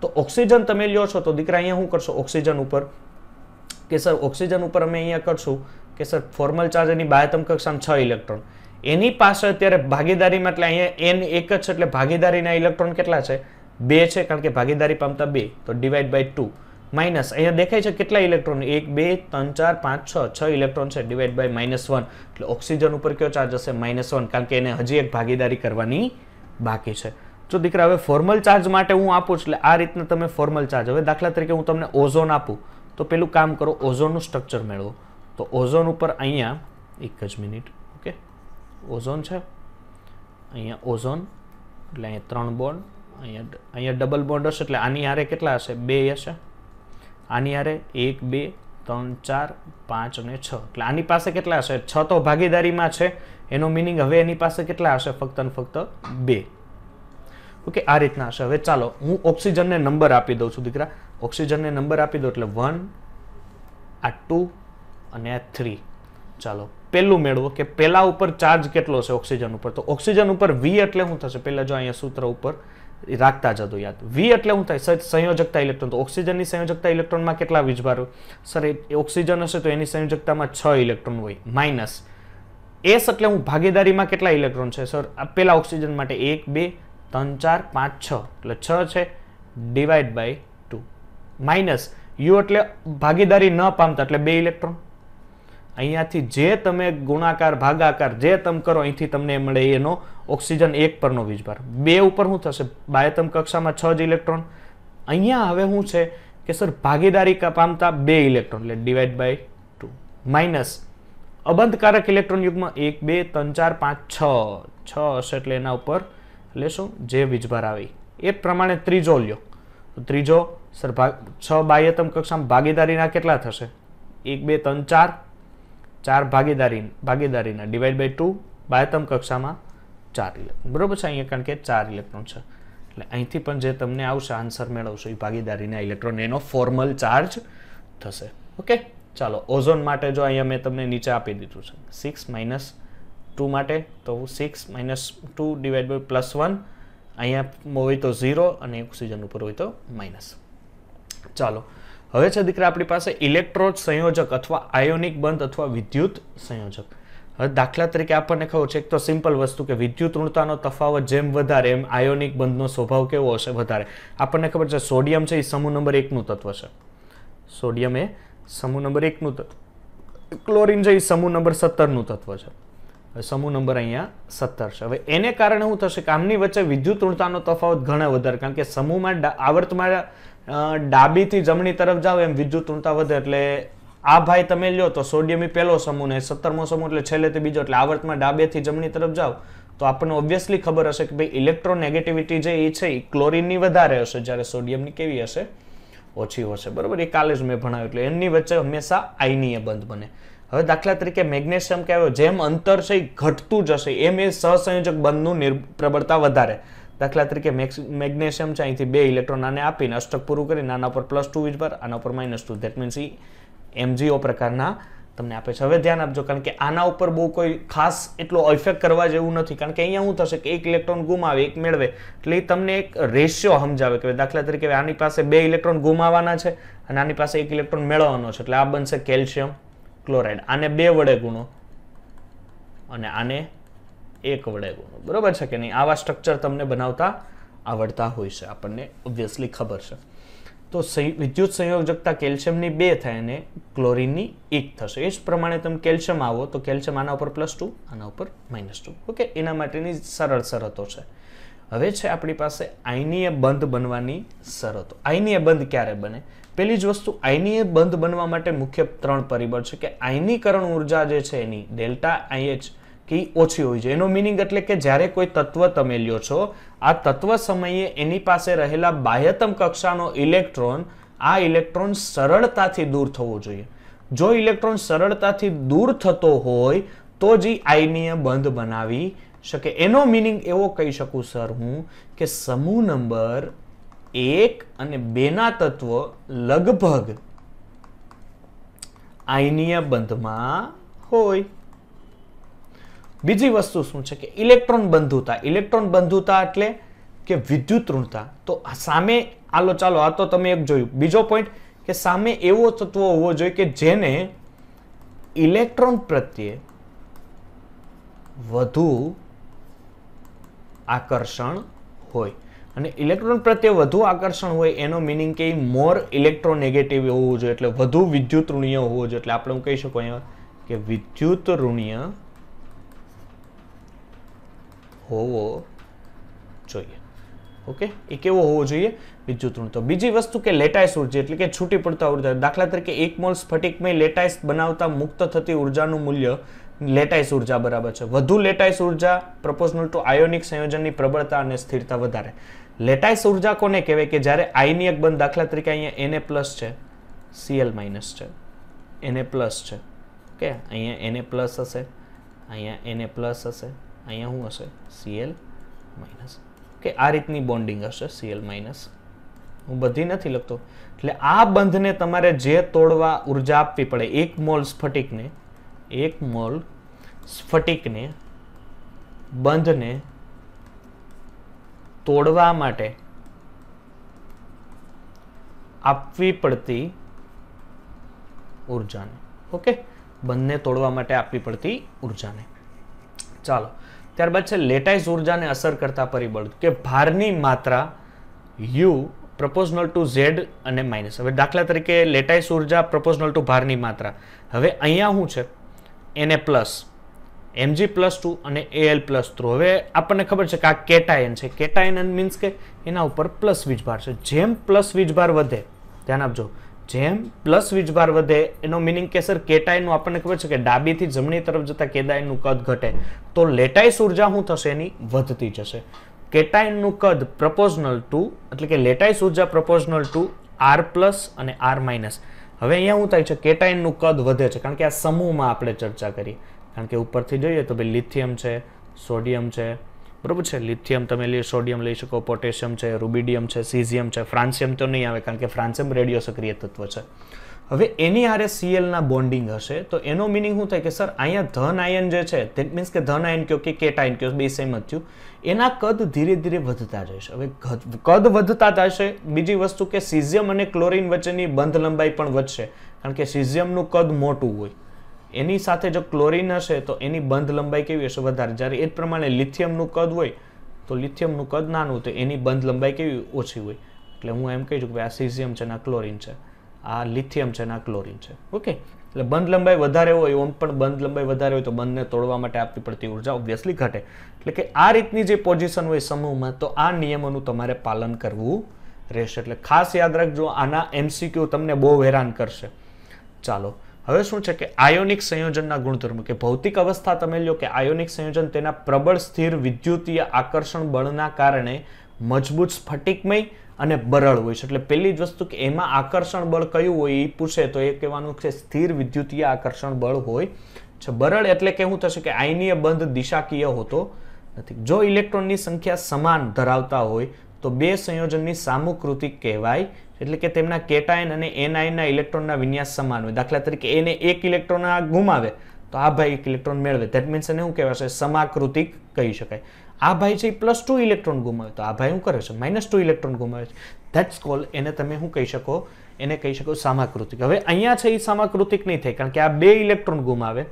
તો ઓક્સિજન તમે લ્યો છો તો દીકરા અહીંયા શું કરશો ઓક્સિજન ઉપર કે સર ઓક્સિજન ઉપર અમે અહીંયા કરશું કે સર ફોર્મલ ચાર્જ એની બાહ્યતમ કક્ષામાં છ ઇલેક્ટ્રોન એની પાસે અત્યારે ભાગીદારીમાં એટલે અહીંયા એન એક જ છે એટલે ભાગીદારીના ઇલેક્ટ્રોન કેટલા છે બે છે કારણ કે ભાગીદારી પામતા બે તો ડિવાઈડ બાય ટુ માઇનસ અહીંયા દેખાય છે કેટલા ઇલેક્ટ્રોન એક બે ત્રણ ચાર પાંચ છ છ ઇલેક્ટ્રોન છે ડિવાઈડ બાય માઇનસ વન એટલે ઓક્સિજન ઉપર કયો ચાર્જ હશે માઇનસ વન કારણ કે એને હજી એક ભાગીદારી કરવાની બાકી છે જો દીકરા હવે ફોર્મલ ચાર્જ માટે હું આપું એટલે આ રીતના તમે ફોર્મલ ચાર્જ હવે દાખલા તરીકે હું તમને ઓઝોન આપું તો પેલું કામ કરો ઓઝોનનું સ્ટ્રક્ચર મેળવો તો ઓઝોન ઉપર અહીંયા એક જ મિનિટ ઓકે ઓઝોન છે અહીંયા ઓઝોન એટલે અહીંયા ત્રણ બોન્ડ અહીંયા અહીંયા ડબલ બોન્ડ હશે એટલે આની હારે કેટલા હશે બે હશે આની હારે એક બે ત્રણ ચાર પાંચ અને છ એટલે આની પાસે કેટલા હશે છ તો ભાગીદારીમાં છે એનો મિનિંગ હવે એની પાસે કેટલા હશે ફક્ત અને ફક્ત બે ઓકે આ રીતના હશે હવે ચાલો હું ઓક્સિજનને નંબર આપી દઉં છું દીકરા ઓક્સિજનને નંબર આપી દઉં એટલે વન આ ટુ અને થ્રી ચાલો પેલું મેળવો કે પહેલા ઉપર ચાર્જ કેટલો છે ઓક્સિજન ઉપર તો ઓક્સિજન ઉપર વી એટલે શું થશે પહેલાં જો અહીંયા સૂત્ર ઉપર રાખતા જતો યાદ વી એટલે શું થાય સંયોજકતા ઇલેક્ટ્રોન તો ઓક્સિજનની સંયોજકતા ઇલેક્ટ્રોનમાં કેટલા વીજભાર સર એ ઓક્સિજન હશે તો એની સંયોજકતામાં છ ઇલેક્ટ્રોન હોય માઇનસ એસ એટલે હું ભાગીદારીમાં કેટલા ઇલેક્ટ્રોન છે સર પેલા ઓક્સિજન માટે એક બે ત્રણ ચાર પાંચ છ એટલે છ છે divide by two minus U એટલે ભાગીદારી ન પામતા એટલે બે ઇલેક્ટ્રોન અહીંયાથી જે તમે ગુણાકાર ભાગાકાર જે તમ કરો અહીંથી તમને મળે એનો ઓક્સિજન એક પરનો વીજભાર બે ઉપર શું થશે બાયતમ કક્ષામાં છ જ ઇલેક્ટ્રોન અહીંયા હવે શું છે કે સર ભાગીદારી પામતા બે ઇલેક્ટ્રોન એટલે ડિવાઈડ બાય ટુ માઇનસ અબંધકારક ઇલેક્ટ્રોન યુગમાં એક બે ત્રણ ચાર પાંચ છ છ હશે એટલે એના ઉપર લેશું જે વીજભાર આવી એ પ્રમાણે ત્રીજો લ્યો તો ત્રીજો સર ભાગ છ બાહ્યતમ કક્ષામાં ભાગીદારીના કેટલા થશે એક બે ત્રણ ચાર ચાર ભાગીદારી ભાગીદારીના ડિવાઈડ બાય ટુ બાયતમ કક્ષામાં ચાર ઇલેક્ટ્રોન બરાબર છે અહીંયા કારણ કે ચાર ઇલેક્ટ્રોન છે એટલે અહીંથી પણ જે તમને આવશે આન્સર મેળવશો એ ભાગીદારીના ઇલેક્ટ્રોન એનો ફોર્મલ ચાર્જ થશે ઓકે ચાલો ઓઝોન માટે જો અહીંયા મેં તમને નીચે આપી દીધું છે સિક્સ માઇનસ ટુ માટે તો six minus two divide by plus one અહીંયા હોય તો ઝીરો અને ઓક્સિજન ઉપર હોય તો માઇનસ ચાલો હવે છે દીકરા આપણી પાસે ઇલેક્ટ્રોડ સંયોજક અથવા આયોનિક બંધ અથવા વિદ્યુત સંયોજક હવે દાખલા તરીકે આપણને ખબર છે એક તો સિમ્પલ વસ્તુ કે વિદ્યુત ઋણતાનો તફાવત જેમ વધારે એમ આયોનિક બંધનો સ્વભાવ કેવો હશે વધારે આપણને ખબર છે સોડિયમ છે એ સમૂહ નંબર એકનું તત્વ છે સોડિયમ એ સમૂહ નંબર એકનું તત્વ ક્લોરિન છે એ સમૂહ નંબર સત્તરનું તત્વ છે સમૂહ નંબર અહીંયા સત્તર છે હવે એને કારણે શું થશે કે આમની વચ્ચે વિદ્યુત ઋણતાનો તફાવત ઘણા વધારે કારણ કે સમૂહમાં આવર્તમાં ડાબીથી જમણી તરફ જાઓ એમ વિદ્યુત ઋણતા વધે એટલે આ ભાઈ તમે લ્યો તો સોડિયમ પહેલો સમૂહ ને સત્તરમો સમૂહ એટલે છેલ્લે તે બીજો એટલે આવર્તમાં ડાબેથી જમણી તરફ જાઓ તો આપણને ઓબ્વિયસલી ખબર હશે કે ભાઈ ઇલેક્ટ્રોનેગેટિવિટી જે એ છે એ ક્લોરિનની વધારે હશે જ્યારે સોડિયમની કેવી હશે ઓછી હશે બરાબર એ કાલે જ મેં ભણાવ્યું એટલે એમની વચ્ચે હંમેશા આયનીય બંધ બને હવે દાખલા તરીકે મેગ્નેશિયમ કહેવાય જેમ અંતર છે એ ઘટતું જશે એમ એ સહસંયોજક બંધનું પ્રબળતા વધારે દાખલા તરીકે મેગ્નેશિયમ છે અહીંથી બે ઇલેક્ટ્રોન આને આપીને અષ્ટક પૂરું કરીને આના ઉપર પ્લસ ટુ પર આના ઉપર minus two that means E MgO પ્રકારના તમને આપે છે હવે ધ્યાન આપજો કારણ કે આના ઉપર બહુ કોઈ ખાસ એટલો ઇફેક્ટ કરવા જેવું નથી કારણ કે અહીંયા શું થશે કે એક ઇલેક્ટ્રોન ગુમાવે એક મેળવે એટલે એ તમને એક રેશિયો સમજાવે કે દાખલા તરીકે આની પાસે બે ઇલેક્ટ્રોન ગુમાવવાના છે અને આની પાસે એક ઇલેક્ટ્રોન મેળવવાનો છે એટલે આ બનશે કેલ્શિયમ ક્લોરાઇડ આને બે વડે ગુણો અને આને એક વડે ગુણો બરાબર છે કે નહીં આવા સ્ટ્રક્ચર તમને બનાવતા આવડતા હોય છે આપણને ઓબ્વિયસલી ખબર છે તો વિદ્યુત સંયોજકતા કેલ્શિયમની બે થાય અને ક્લોરિનની એક થશે એ જ પ્રમાણે તમે કેલ્શિયમ આવો તો કેલ્શિયમ આના ઉપર પ્લસ ટુ આના ઉપર માઇનસ ટુ ઓકે એના માટેની સરળ શરતો છે હવે છે આપણી પાસે આઈનીય બંધ બનવાની શરતો આઈનીય બંધ ક્યારે બને પહેલી જ વસ્તુ આઈનીય બંધ બનવા માટે મુખ્ય ત્રણ પરિબળ છે કે આયનીકરણ ઉર્જા જે છે એની ડેલ્ટા આઈએચ કે ઓછી હોય છે એનો મિનિંગ એટલે કે જ્યારે કોઈ તત્વ તમે લ્યો છો આ તત્વ સમયે એની પાસે રહેલા બાહ્યતમ કક્ષાનો ઇલેક્ટ્રોન આ ઇલેક્ટ્રોન સરળતાથી દૂર થવો જોઈએ જો ઇલેક્ટ્રોન સરળતાથી દૂર થતો હોય તો જ આયનીય બંધ બનાવી શકે એનો મિનિંગ એવો કહી શકું સર હું કે સમૂહ નંબર એક અને બેના તત્વ લગભગ આયનીય બંધમાં હોય બીજી વસ્તુ શું છે કે ઇલેક્ટ્રોન બંધુતા ઇલેક્ટ્રોન બંધુતા એટલે કે વિદ્યુત ઋણતા તો સામે આલો ચાલો આ તો તમે એક જોયું બીજો પોઈન્ટ કે સામે એવો તત્વ હોવો જોઈએ કે જેને ઇલેક્ટ્રોન પ્રત્યે વધુ આકર્ષણ હોય અને ઇલેક્ટ્રોન પ્રત્યે વધુ આકર્ષણ હોય એનો મિનિંગ કે મોર ઇલેક્ટ્રોનેગેટિવ હોવું જોઈએ એટલે વધુ વિદ્યુત ઋણીય હોવું જોઈએ એટલે આપણે હું કહી શકું અહીંયા કે વિદ્યુત ઋણીય હોવો જોઈએ ઓકે એ કેવો હોવો જોઈએ વિદ્યુત ઋણ તો બીજી વસ્તુ કે લેટાઇસ ઉર્જા એટલે કે છૂટી પડતા ઉર્જા દાખલા તરીકે એક મોલ સ્ફટિકમય લેટાઇસ બનાવતા મુક્ત થતી ઉર્જાનું મૂલ્ય લેટાઇસ ઉર્જા બરાબર છે વધુ લેટાઇસ ઉર્જા પ્રપોઝનલ ટુ આયોનિક સંયોજનની પ્રબળતા અને સ્થિરતા વધારે લેટાઇસ ઉર્જા કોને કહેવાય કે જ્યારે આયનિયક બંધ દાખલા તરીકે અહીંયા એને પ્લસ છે સીએલ માઇનસ છે એને પ્લસ છે ઓકે અહીંયા એને પ્લસ હશે અહીંયા એને પ્લસ હશે અહીંયા શું હશે સીએલ માઇનસ કે આ રીતની બોન્ડિંગ હશે સીએલ માઇનસ હું બધી નથી લખતો એટલે આ બંધને તમારે જે તોડવા ઉર્જા આપવી પડે એક મોલ સ્ફટિકને એક મોલ સ્ફટિકને બંધને તોડવા માટે આપવી પડતી ઉર્જાને ઓકે બંધને તોડવા માટે આપવી પડતી ઉર્જાને ચાલો ત્યારબાદ છે લેટાઇસ ઉર્જાને અસર કરતા પરિબળ કે ભારની માત્રા યુ પ્રપોઝનલ ટુ ઝેડ અને માઇનસ હવે દાખલા તરીકે લેટાઇસ ઉર્જા પ્રપોઝનલ ટુ ભારની માત્રા હવે અહીંયા શું છે એને પ્લસ એમજી પ્લસ ટુ અને એ એલ પ્લસ થ્રુ હવે આપણને ખબર છે કે આ કેટાયન છે કેટાયન મીન્સ કે એના ઉપર પ્લસ વીજભાર છે જેમ પ્લસ વીજભાર વધે ધ્યાન આપજો જેમ પ્લસ વીજભાર વધે એનો મિનિંગ કે સર કેટાયનનું આપણને ખબર છે કે ડાબીથી જમણી તરફ જતાં કેદાયનનું કદ ઘટે તો લેટાઈસ ઉર્જા શું થશે એની વધતી જશે કેટાઈનનું કદ પ્રપોઝનલ ટુ એટલે કે લેટાઈસ ઉર્જા પ્રપોઝનલ ટુ આર પ્લસ અને આર માઇનસ હવે અહીંયા શું થાય છે કેટાઈનનું કદ વધે છે કારણ કે આ સમૂહમાં આપણે ચર્ચા કરીએ કારણ કે ઉપરથી જોઈએ તો ભાઈ લિથિયમ છે સોડિયમ છે બરાબર છે લિથિયમ તમે લે સોડિયમ લઈ શકો પોટેશિયમ છે રુબિડિયમ છે સીઝિયમ છે ફ્રાન્સિયમ તો નહીં આવે કારણ કે ફ્રાન્સિયમ રેડિયો સક્રિય તત્વ છે હવે એની આરે સીએલના બોન્ડિંગ હશે તો એનો મિનિંગ શું થાય કે સર અહીંયા ધન આયન જે છે ધેટ મીન્સ કે ધન આયન કયો કે કેટ આયન કયો બે સેમ જ થયું એના કદ ધીરે ધીરે વધતા જશે હવે કદ વધતા જશે બીજી વસ્તુ કે સિઝિયમ અને ક્લોરિન વચ્ચેની બંધ લંબાઈ પણ વધશે કારણ કે સિઝિયમનું કદ મોટું હોય એની સાથે જો ક્લોરિન હશે તો એની બંધ લંબાઈ કેવી હશે વધારે જ્યારે એ જ પ્રમાણે લિથિયમનું કદ હોય તો લિથિયમનું કદ નાનું તો એની બંધ લંબાઈ કેવી ઓછી હોય એટલે હું એમ કહી છું કે આ સિઝિયમ છે ને આ ક્લોરિન છે આ લિથિયમ છે ને આ ક્લોરિન છે ઓકે એટલે બંધ લંબાઈ વધારે હોય ઓમ પણ બંધ લંબાઈ વધારે હોય તો બંધને તોડવા માટે આપવી પડતી ઉર્જા ઓબ્વિયસલી ઘટે એટલે કે આ રીતની જે પોઝિશન હોય સમૂહમાં તો આ નિયમોનું તમારે પાલન કરવું રહેશે એટલે ખાસ યાદ રાખજો આના એમસીક્યુ તમને બહુ હેરાન કરશે ચાલો હવે શું છે કે આયોનિક સંયોજનના ગુણધર્મ કે ભૌતિક અવસ્થા તમે લ્યો કે આયોનિક સંયોજન તેના પ્રબળ સ્થિર વિદ્યુતીય આકર્ષણ બળના કારણે મજબૂત સ્ફટિકમય અને બરળ હોય છે એટલે પેલી જ વસ્તુ કે એમાં આકર્ષણ બળ કયું હોય એ પૂછે તો એ કહેવાનું છે સ્થિર વિદ્યુતીય આકર્ષણ બળ હોય છે બરળ એટલે કેવું થશે કે આયનીય બંધ દિશાકીય હોતો નથી જો ઇલેક્ટ્રોનની સંખ્યા સમાન ધરાવતા હોય તો બે સંયોજનની સામુકૃતિ કહેવાય એટલે કે તેમના કેટાયન અને એનાયનના ઇલેક્ટ્રોનના વિન્યાસ સમાન હોય દાખલા તરીકે એને એક ઇલેક્ટ્રોન આ ગુમાવે તો આ ભાઈ એક ઇલેક્ટ્રોન મેળવે ધેટ મીન્સ એને શું કહેવાશે સમાકૃતિક કહી શકાય આ ભાઈ છે એ પ્લસ ટુ ઇલેક્ટ્રોન ગુમાવે તો આ ભાઈ શું કરે છે માઇનસ ટુ ઇલેક્ટ્રોન ગુમાવે છે ધેટ્સ કોલ એને તમે શું કહી શકો એને કહી શકો સામાકૃતિક હવે અહીંયા છે એ સામાકૃતિક નહીં થાય કારણ કે આ બે ઇલેક્ટ્રોન ગુમાવે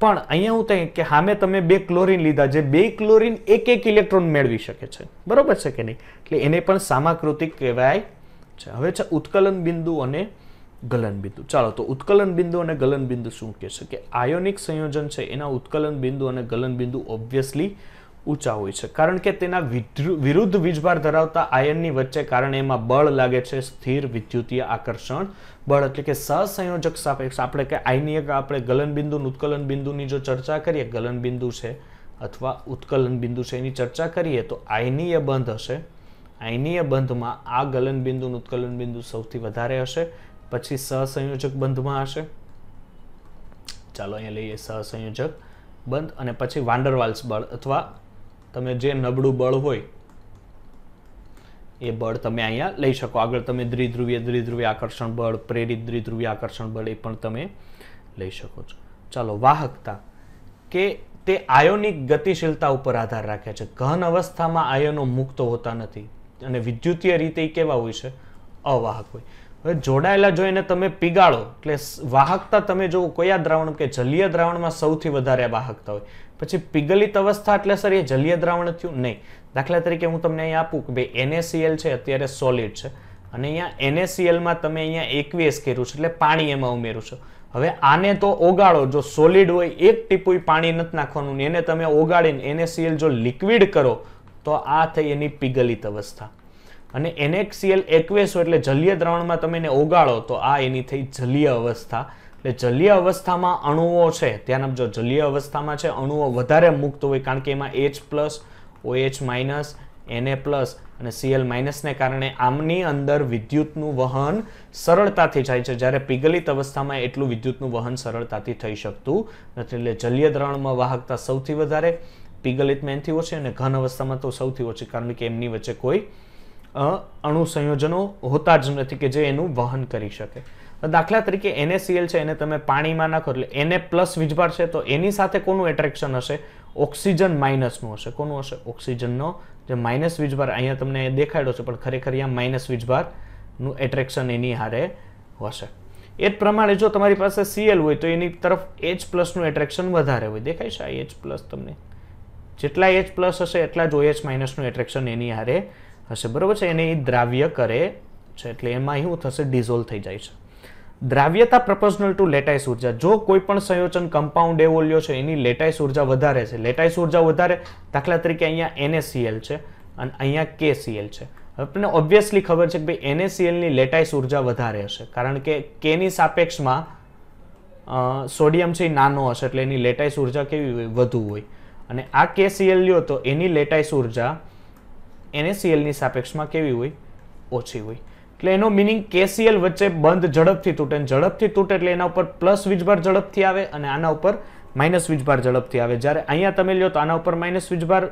પણ અહીંયા હું કહી કે સામે તમે બે ક્લોરિન લીધા જે બે ક્લોરિન એક એક ઇલેક્ટ્રોન મેળવી શકે છે બરોબર છે કે નહીં એટલે એને પણ સામાકૃતિક કહેવાય છે હવે છે ઉત્કલન બિંદુ અને ગલન બિંદુ ચાલો તો ઉત્કલન બિંદુ અને ગલન બિંદુ શું કહેશે કે આયોનિક સંયોજન છે એના ઉત્કલન બિંદુ અને ગલન બિંદુ ઓબ્વિયસલી ઊંચા હોય છે કારણ કે તેના વિરુદ્ધ વીજભાર ધરાવતા આયનની વચ્ચે કારણ એમાં બળ લાગે છે સ્થિર વિદ્યુતીય આકર્ષણ બળ એટલે કે સહસંયોજક સાપેક્ષ આપણે કે આયની એક આપણે ગલનબિંદુ ઉત્કલન બિંદુની જો ચર્ચા કરીએ ગલનબિંદુ છે અથવા ઉત્કલન બિંદુ છે એની ચર્ચા કરીએ તો આયનીય બંધ હશે આયનીય બંધમાં આ ગલન ઉત્કલન બિંદુ સૌથી વધારે હશે પછી સહસંયોજક બંધમાં હશે ચાલો અહીંયા લઈએ સહસંયોજક બંધ અને પછી વાંડરવાલ્સ બળ અથવા તમે જે નબળું બળ હોય એ બળ તમે અહીંયા લઈ શકો આગળ તમે દ્વિધ્રુવીય દ્વિધ્રુવીય આકર્ષણ બળ પ્રેરિત દ્વિધ્રુવીય આકર્ષણ બળ એ પણ તમે લઈ શકો છો ચાલો વાહકતા કે તે આયોનિક ગતિશીલતા ઉપર આધાર રાખે છે ઘન અવસ્થામાં આયનો મુક્ત હોતા નથી અને વિદ્યુતીય રીતે એ કેવા હોય છે અવાહક હોય હવે જોડાયેલા જોઈને તમે પીગાળો એટલે વાહકતા તમે જો કયા દ્રાવણ કે જલીય દ્રાવણમાં સૌથી વધારે વાહકતા હોય પછી પીગલિત અવસ્થા એટલે સર એ જલીય દ્રાવણ થયું નહીં દાખલા તરીકે હું તમને અહીંયા આપું કે ભાઈ એનએસીએલ છે અત્યારે સોલિડ છે અને અહીંયા એનએસીએલમાં તમે અહીંયા એકવીએસ કર્યું છે એટલે પાણી એમાં ઉમેર્યું છે હવે આને તો ઓગાળો જો સોલિડ હોય એક ટીપુય પાણી નથી નાખવાનું એને તમે ઓગાળીને એનએસીએલ જો લિક્વિડ કરો તો આ થઈ એની પીગલિત અવસ્થા અને એનએક્સીએલ એકવેસ એટલે જલીય દ્રાવણમાં તમે એને ઓગાળો તો આ એની થઈ જલીય અવસ્થા એટલે જલીય અવસ્થામાં અણુઓ છે ધ્યાન જો જલીય અવસ્થામાં છે અણુઓ વધારે મુક્ત હોય કારણ કે એમાં H plus OH minus Na plus અને સીએલ માઇનસને કારણે આમની અંદર વિદ્યુતનું વહન સરળતાથી જાય છે જ્યારે પીગલિત અવસ્થામાં એટલું વિદ્યુતનું વહન સરળતાથી થઈ શકતું નથી એટલે જલીય દ્રાવણમાં વાહકતા સૌથી વધારે પીગલિત મેનથી ઓછી અને ઘન અવસ્થામાં તો સૌથી ઓછી કારણ કે એમની વચ્ચે કોઈ અણુ સંયોજનો હોતા જ નથી કે જે એનું વહન કરી શકે દાખલા તરીકે એને સીએલ છે એને તમે પાણીમાં નાખો એટલે એને પ્લસ વીજભાર છે તો એની સાથે કોનું એટ્રેક્શન હશે ઓક્સિજન માઇનસનું હશે કોનું હશે ઓક્સિજનનો જે માઇનસ વીજભાર અહીંયા તમને દેખાડ્યો છે પણ ખરેખર અહીંયા માઇનસ વીજભારનું એટ્રેક્શન એની હારે હશે એ જ પ્રમાણે જો તમારી પાસે સીએલ હોય તો એની તરફ એચ પ્લસનું એટ્રેક્શન વધારે હોય દેખાય છે આ એચ પ્લસ તમને જેટલા એચ પ્લસ હશે એટલા જ ઓએચ માઇનસનું એટ્રેક્શન એની હારે હશે બરાબર છે એને એ દ્રાવ્ય કરે છે એટલે એમાં શું થશે ડિઝોલ્વ થઈ જાય છે દ્રાવ્યતા પ્રપોઝનલ ટુ લેટાઈસ ઉર્જા જો કોઈ પણ સંયોજન કમ્પાઉન્ડ એવોલ્યો છે એની લેટાઈસ ઉર્જા વધારે છે લેટાઈસ ઉર્જા વધારે દાખલા તરીકે અહીંયા એનએસીએલ છે અને અહીંયા કેસીએલ છે આપણને ઓબ્વિયસલી ખબર છે કે ભાઈ એનએસીએલની લેટાઈસ ઉર્જા વધારે હશે કારણ કે કેની સાપેક્ષમાં સોડિયમ છે એ નાનો હશે એટલે એની લેટાઈસ ઉર્જા કેવી વધુ હોય અને આ કેસીએલ લ્યો તો એની લેટાઈસ ઉર્જા એનએસીએલની સાપેક્ષમાં કેવી હોય ઓછી હોય એટલે એનો મિનિંગ કેસીએલ વચ્ચે બંધ ઝડપથી તૂટે અને ઝડપથી તૂટે એટલે એના ઉપર પ્લસ વીજભાર ઝડપથી આવે અને આના ઉપર માઇનસ વીજભાર ઝડપથી આવે જ્યારે અહીંયા તમે લ્યો તો આના ઉપર માઇનસ વીજભાર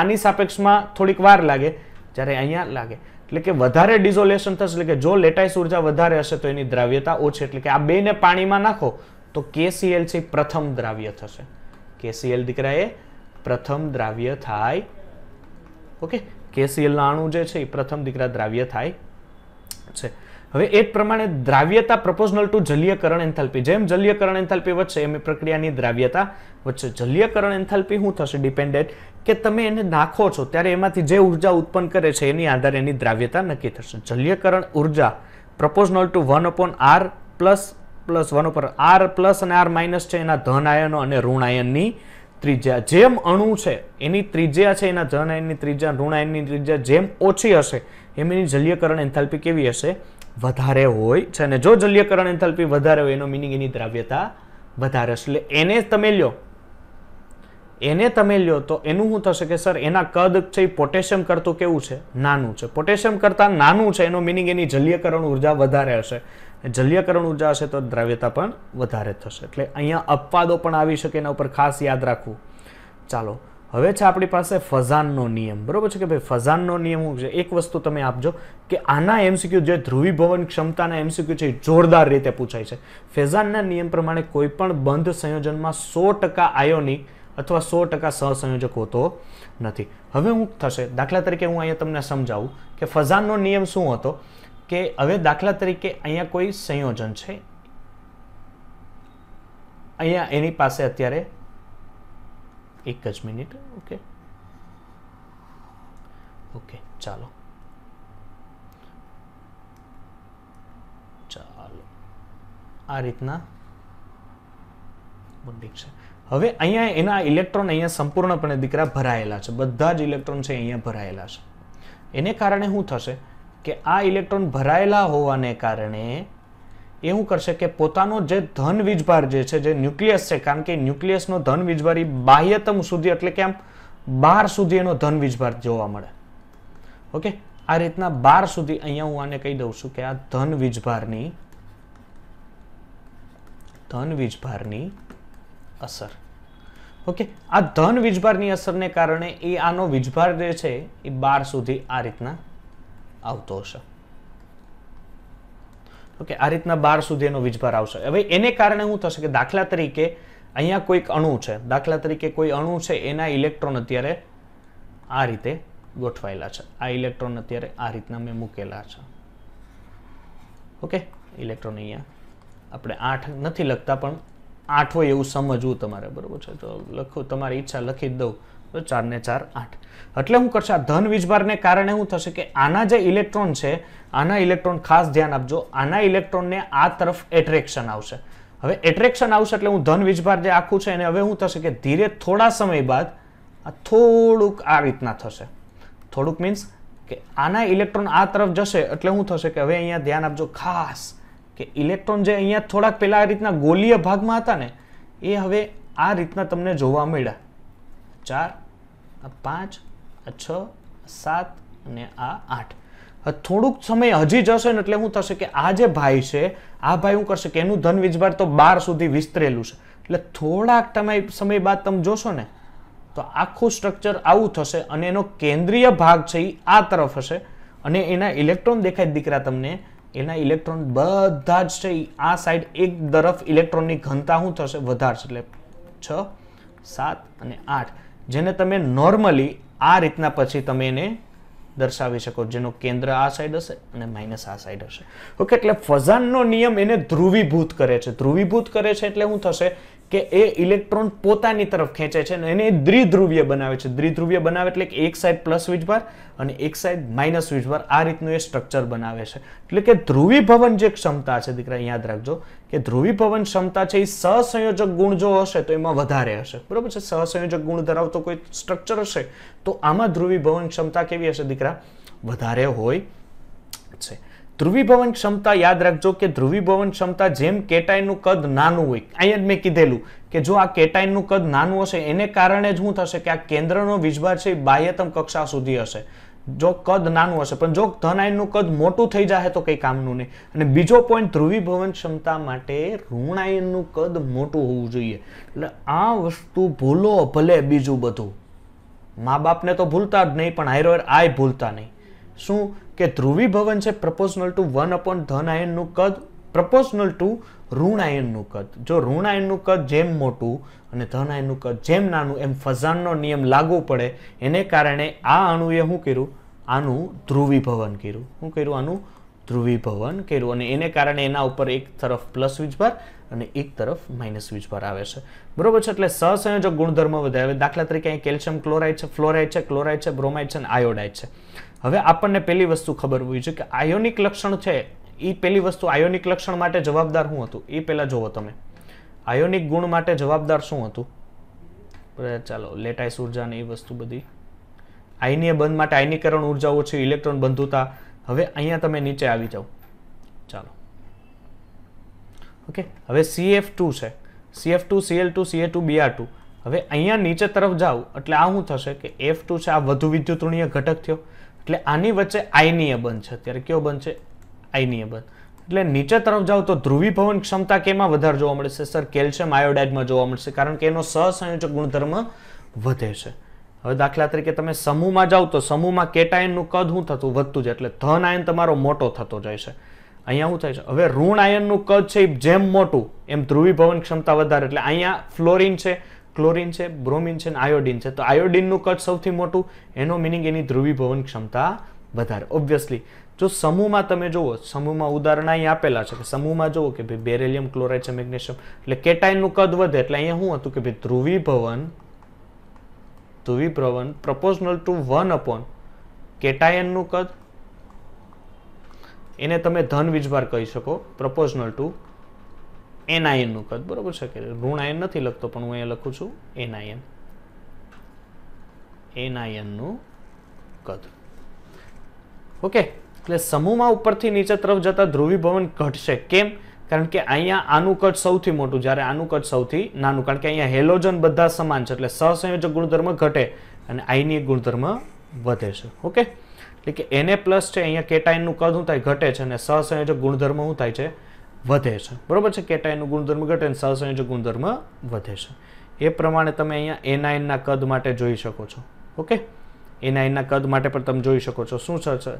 આની સાપેક્ષમાં થોડીક વાર લાગે જ્યારે અહીંયા લાગે એટલે કે વધારે ડિઝોલેશન થશે એટલે કે જો લેટાઈસ ઉર્જા વધારે હશે તો એની દ્રાવ્યતા ઓછી એટલે કે આ બેને પાણીમાં નાખો તો કેસીએલ છે પ્રથમ દ્રાવ્ય થશે કેસીએલ દીકરા એ પ્રથમ દ્રાવ્ય થાય ઓકે કેસીએલના અણુ જે છે એ પ્રથમ દીકરા દ્રાવ્ય થાય છે હવે એ જ પ્રમાણે દ્રાવ્યતા પ્રપોઝનલ ટુ જલીયકરણ એન્થાલ્પી જેમ જલીયકરણ એન્થાલ્પી વધશે એમ પ્રક્રિયાની દ્રાવ્યતા વચ્ચે જલીયકરણ એન્થાલ્પી શું થશે ડિપેન્ડેન્ટ કે તમે એને નાખો છો ત્યારે એમાંથી જે ઉર્જા ઉત્પન્ન કરે છે એની આધારે એની દ્રાવ્યતા નક્કી થશે જલીયકરણ ઉર્જા proportional to one upon r plus plus one ઉપર આર પ્લસ અને આર માઇનસ છે એના ધન આયનો અને ઋણ આયનની ત્રિજ્યા જેમ અણુ છે એની ત્રિજ્યા છે એના ધન આયનની ત્રિજ્યા ઋણ આયનની ત્રિજ્યા જેમ ઓછી હશે એમની જલ્યકરણ એન્થાલ્પી કેવી હશે વધારે હોય છે અને જો જલ્યકરણ એન્થાલ્પી વધારે હોય એનો મિનિંગ એની દ્રાવ્યતા વધારે હશે એટલે એને તમે લ્યો એને તમે લ્યો તો એનું શું થશે કે સર એના કદ છે એ પોટેશિયમ કરતું કેવું છે નાનું છે પોટેશિયમ કરતાં નાનું છે એનો મિનિંગ એની જલ્યકરણ ઉર્જા વધારે હશે જલ્યકરણ ઉર્જા હશે તો દ્રાવ્યતા પણ વધારે થશે એટલે અહીંયા અપવાદો પણ આવી શકે એના ઉપર ખાસ યાદ રાખવું ચાલો હવે છે આપણી પાસે ફઝાનનો નિયમ બરાબર છે કે ભાઈ ફઝાનનો નિયમ શું છે એક વસ્તુ તમે આપજો કે આના એમસીક્યુ જે ધ્રુવીભવન ક્ષમતાના એમસીક્યુ છે એ જોરદાર રીતે પૂછાય છે ફેઝાનના નિયમ પ્રમાણે કોઈ પણ બંધ સંયોજનમાં સો ટકા આયોનિક અથવા સો ટકા સહસંયોજક હોતો નથી હવે હું થશે દાખલા તરીકે હું અહીંયા તમને સમજાવું કે ફઝાનનો નિયમ શું હતો કે હવે દાખલા તરીકે અહીંયા કોઈ સંયોજન છે અહીંયા એની પાસે અત્યારે એક જ મિનિટ ઓકે ઓકે ચાલો ચાલો આ રીતના બુંડિંગ છે હવે અહીંયા એના ઇલેક્ટ્રોન અહીંયા સંપૂર્ણપણે દીકરા ભરાયેલા છે બધા જ ઇલેક્ટ્રોન છે અહીંયા ભરાયેલા છે એને કારણે શું થશે કે આ ઇલેક્ટ્રોન ભરાયેલા હોવાને કારણે એવું કરશે કે પોતાનો જે ધન વીજભાર જે છે જે ન્યુક્લિયસ છે કારણ કે ન્યુક્લિયસનો ધન વીજભાર એ બાહ્યતમ સુધી એટલે કે આમ બાર સુધી એનો ધન વીજભાર જોવા મળે ઓકે આ રીતના બાર સુધી અહીંયા હું આને કહી દઉં છું કે આ ધન વીજભારની ધન વીજભારની અસર ઓકે આ ધન વીજભારની અસરને કારણે એ આનો વીજભાર જે છે એ બાર સુધી આ રીતના આવતો હશે ઓકે આ રીતના બાર સુધીનો વીજભાર આવશે હવે એને કારણે શું થશે કે દાખલા તરીકે અહીંયા કોઈક અણુ છે દાખલા તરીકે કોઈ અણુ છે એના ઇલેક્ટ્રોન અત્યારે આ રીતે ગોઠવાયેલા છે આ ઇલેક્ટ્રોન અત્યારે આ રીતના મેં મૂકેલા છે ઓકે ઇલેક્ટ્રોન અહીંયા આપણે આઠ નથી લખતા પણ આઠ હોય એવું સમજવું તમારે બરાબર છે તો લખો તમારી ઈચ્છા લખી દઉં તો ચારને ચાર આઠ એટલે હું કરશે આ ધન વીજભારને કારણે શું થશે કે આના જે ઇલેક્ટ્રોન છે આના ઇલેક્ટ્રોન ખાસ ધ્યાન આપજો આના ઇલેક્ટ્રોનને આ તરફ એટ્રેક્શન આવશે હવે એટ્રેક્શન આવશે એટલે હું ધન વીજભાર જે આખું છે એને હવે શું થશે કે ધીરે થોડા સમય બાદ આ થોડુંક આ રીતના થશે થોડુંક મીન્સ કે આના ઇલેક્ટ્રોન આ તરફ જશે એટલે શું થશે કે હવે અહીંયા ધ્યાન આપજો ખાસ કે ઇલેક્ટ્રોન જે અહીંયા થોડાક પહેલાં આ રીતના ગોલીય ભાગમાં હતા ને એ હવે આ રીતના તમને જોવા મળ્યા ચાર આ પાંચ આ છ સાત અને આ આઠ થોડુંક સમય હજી જશે ને એટલે શું થશે કે આ જે ભાઈ છે આ ભાઈ શું કરશે કે એનું ધન વીજભાર તો બાર સુધી વિસ્તરેલું છે એટલે થોડાક તમે સમય બાદ તમે જોશો ને તો આખું સ્ટ્રક્ચર આવું થશે અને એનો કેન્દ્રીય ભાગ છે એ આ તરફ હશે અને એના ઇલેક્ટ્રોન દેખાય દીકરા તમને એના ઇલેક્ટ્રોન બધા જ છે એ આ સાઈડ એક તરફ ઇલેક્ટ્રોનની ઘનતા શું થશે વધારશે એટલે છ સાત અને આઠ જેને તમે નોર્મલી આ રીતના પછી તમે એને દર્શાવી શકો જેનું કેન્દ્ર આ સાઈડ હશે અને માઇનસ આ સાઈડ હશે ઓકે એટલે ફઝાનનો નિયમ એને ધ્રુવીભૂત કરે છે ધ્રુવીભૂત કરે છે એટલે શું થશે કે એ ઇલેક્ટ્રોન પોતાની તરફ ખેંચે છે અને એને દ્વિધ્રુવીય બનાવે છે દ્વિધ્રુવીય બનાવે એટલે કે એક સાઈડ પ્લસ વીજભાર અને એક સાઈડ માઇનસ વીજભાર આ રીતનું એ સ્ટ્રક્ચર બનાવે છે એટલે કે ધ્રુવીભવન જે ક્ષમતા છે દીકરા યાદ રાખજો કે ધ્રુવીભવન ક્ષમતા છે એ સહસંયોજક ગુણ જો હશે તો એમાં વધારે હશે બરાબર છે સહસંયોજક ગુણ ધરાવતો કોઈ સ્ટ્રક્ચર હશે તો આમાં ધ્રુવીભવન ક્ષમતા કેવી હશે દીકરા વધારે હોય છે ધ્રુવીભવન ક્ષમતા યાદ રાખજો કે ધ્રુવીભવન ક્ષમતા જેમ કેટાઈનનું કદ નાનું હોય અહીંયા જ મેં કીધેલું કે જો આ કેટાયનનું કદ નાનું હશે એને કારણે જ શું થશે કે આ કેન્દ્રનો વિજભાર છે બાહ્યતમ કક્ષા સુધી હશે જો કદ નાનું હશે પણ જો ધનાયનનું કદ મોટું થઈ જશે તો કંઈ કામનું નહીં અને બીજો પોઈન્ટ ધ્રુવીભવન ક્ષમતા માટે ઋણાયનનું કદ મોટું હોવું જોઈએ એટલે આ વસ્તુ ભૂલો ભલે બીજું બધું મા બાપને તો ભૂલતા જ નહીં પણ હાઈરોર આય ભૂલતા નહીં શું કે ધ્રુવી ભવન છે પ્રપોઝનલ ટુ વન અપોન ધન આયનનું કદ પ્રપોઝનલ ટુ ઋણ આયનનું કદ જો ઋણ આયનનું કદ જેમ મોટું અને ધન આયનનું કદ જેમ નાનું એમ ફઝાનનો નિયમ લાગુ પડે એને કારણે આ અણુએ શું કર્યું આનું ધ્રુવીભવન કર્યું શું કર્યું આનું ધ્રુવીભવન કર્યું અને એને કારણે એના ઉપર એક તરફ પ્લસ વીજભાર અને એક તરફ માઇનસ વીજભાર આવે છે બરોબર છે એટલે સહસંયોજક ગુણધર્મ વધારે દાખલા તરીકે અહીં કેલ્શિયમ ક્લોરાઇડ છે ફ્લોરાઇડ છે ક્લોરાઇડ છે બ્રોમાઇડ છે અને આયોડાઇડ છે હવે આપણને પેલી વસ્તુ ખબર હોવી જોઈએ કે આયોનિક લક્ષણ છે એ પેલી વસ્તુ આયોનિક લક્ષણ માટે જવાબદાર શું હતું એ પહેલાં જુઓ તમે આયોનિક ગુણ માટે જવાબદાર શું હતું ચાલો લેટાઈસ ઉર્જા ને એ વસ્તુ બધી આઈનીય બંધ માટે આયનીકરણ ઉર્જા છે ઇલેક્ટ્રોન બંધુતા હવે અહીંયા તમે નીચે આવી જાઓ ચાલો ઓકે હવે સીએફ ટુ છે CF two CL two CA two BR two હવે અહીંયા નીચે તરફ જાઓ એટલે આ શું થશે કે એફ ટુ છે આ વધુ વિદ્યુતઋણીય ઘટક થયો એટલે આની વચ્ચે આયનીય બંધ છે અત્યારે કયો બંધ છે આયનીય બંધ એટલે નીચે તરફ જાઓ તો ધ્રુવીભવન ક્ષમતા કેમાં વધારે જોવા મળશે સર કેલ્શિયમ આયોડાઇડમાં જોવા મળશે કારણ કે એનો સહસંયોજક ગુણધર્મ વધે છે હવે દાખલા તરીકે તમે સમૂહમાં જાઓ તો સમૂહમાં કેટાયનનું કદ શું થતું વધતું જાય એટલે ધન આયન તમારો મોટો થતો જાય છે અહીંયા શું થાય છે હવે ઋણ આયનનું કદ છે જેમ મોટું એમ ધ્રુવીભવન ક્ષમતા વધારે એટલે અહીંયા ફ્લોરિન છે ક્લોરિન છે બ્રોમિન છે અને આયોડિન છે તો આયોડિનનું કદ સૌથી મોટું એનો મિનિંગ એની ધ્રુવીભવન ક્ષમતા વધારે ઓબ્વિયસલી જો સમૂહમાં તમે જુઓ સમૂહમાં ઉદાહરણ અહીં આપેલા છે કે સમૂહમાં જુઓ કે ભાઈ બેરેલિયમ ક્લોરાઇડ છે મેગ્નેશિયમ એટલે કેટાઇનનું કદ વધે એટલે અહીંયા શું હતું કે ભાઈ ધ્રુવીભવન ધ્રુવીભવન પ્રપોઝનલ ટુ વન અપોન કેટાયનનું કદ એને તમે ધન વીજભાર કહી શકો પ્રપોઝનલ ટુ એનઆઈએનનું કદ બરાબર છે કે ઋણ આયન નથી લખતો પણ હું અહીંયા લખું છું એનઆઈએન એનઆઈએનનું કદ ઓકે એટલે સમૂહમાં ઉપરથી નીચે તરફ જતા ધ્રુવીભવન ઘટશે કેમ કારણ કે અહીંયા આનું કદ સૌથી મોટું જ્યારે આનું કદ સૌથી નાનું કારણ કે અહીંયા હેલોજન બધા સમાન છે એટલે સહસંયોજક ગુણધર્મ ઘટે અને આઈની ગુણધર્મ વધે છે ઓકે એટલે કે એને પ્લસ છે અહીંયા કેટાઇનનું કદ શું થાય ઘટે છે અને સહસંયોજક ગુણધર્મ શું થાય છે વધે છે બરાબર છે કેટાયનનો ગુણધર્મ ઘટે અને સહસંયોજક ગુણધર્મ વધે છે એ પ્રમાણે તમે અહીંયા એનાઇનના કદ માટે જોઈ શકો છો ઓકે એનાઇનના કદ માટે પણ તમે જોઈ શકો છો શું છે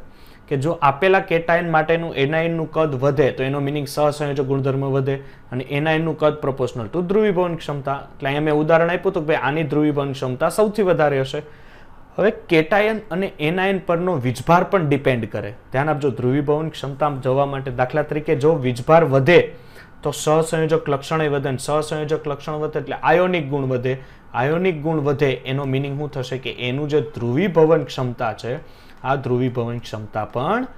કે જો આપેલા કેટાયન માટેનું એનાઇનનું કદ વધે તો એનો મિનિંગ સહસંયોજક ગુણધર્મ વધે અને એનાઇનનું કદ પ્રોપોર્શનલ ટુ ધ્રુવીભવન ક્ષમતા એટલે અહીંયા મેં ઉદાહરણ આપ્યું હતું કે ભાઈ આની ધ્રુવીભવન ક્ષમતા સૌથી વધારે હશે હવે કેટાયન અને એનાયન પરનો વીજભાર પણ ડિપેન્ડ કરે ધ્યાન આપજો ધ્રુવીભવન ક્ષમતા જવા માટે દાખલા તરીકે જો વીજભાર વધે તો સહસંયોજક લક્ષણ વધે અને સહસંયોજક લક્ષણ વધે એટલે આયોનિક ગુણ વધે આયોનિક ગુણ વધે એનો મિનિંગ શું થશે કે એનું જે ધ્રુવીભવન ક્ષમતા છે આ ધ્રુવીભવન ક્ષમતા પણ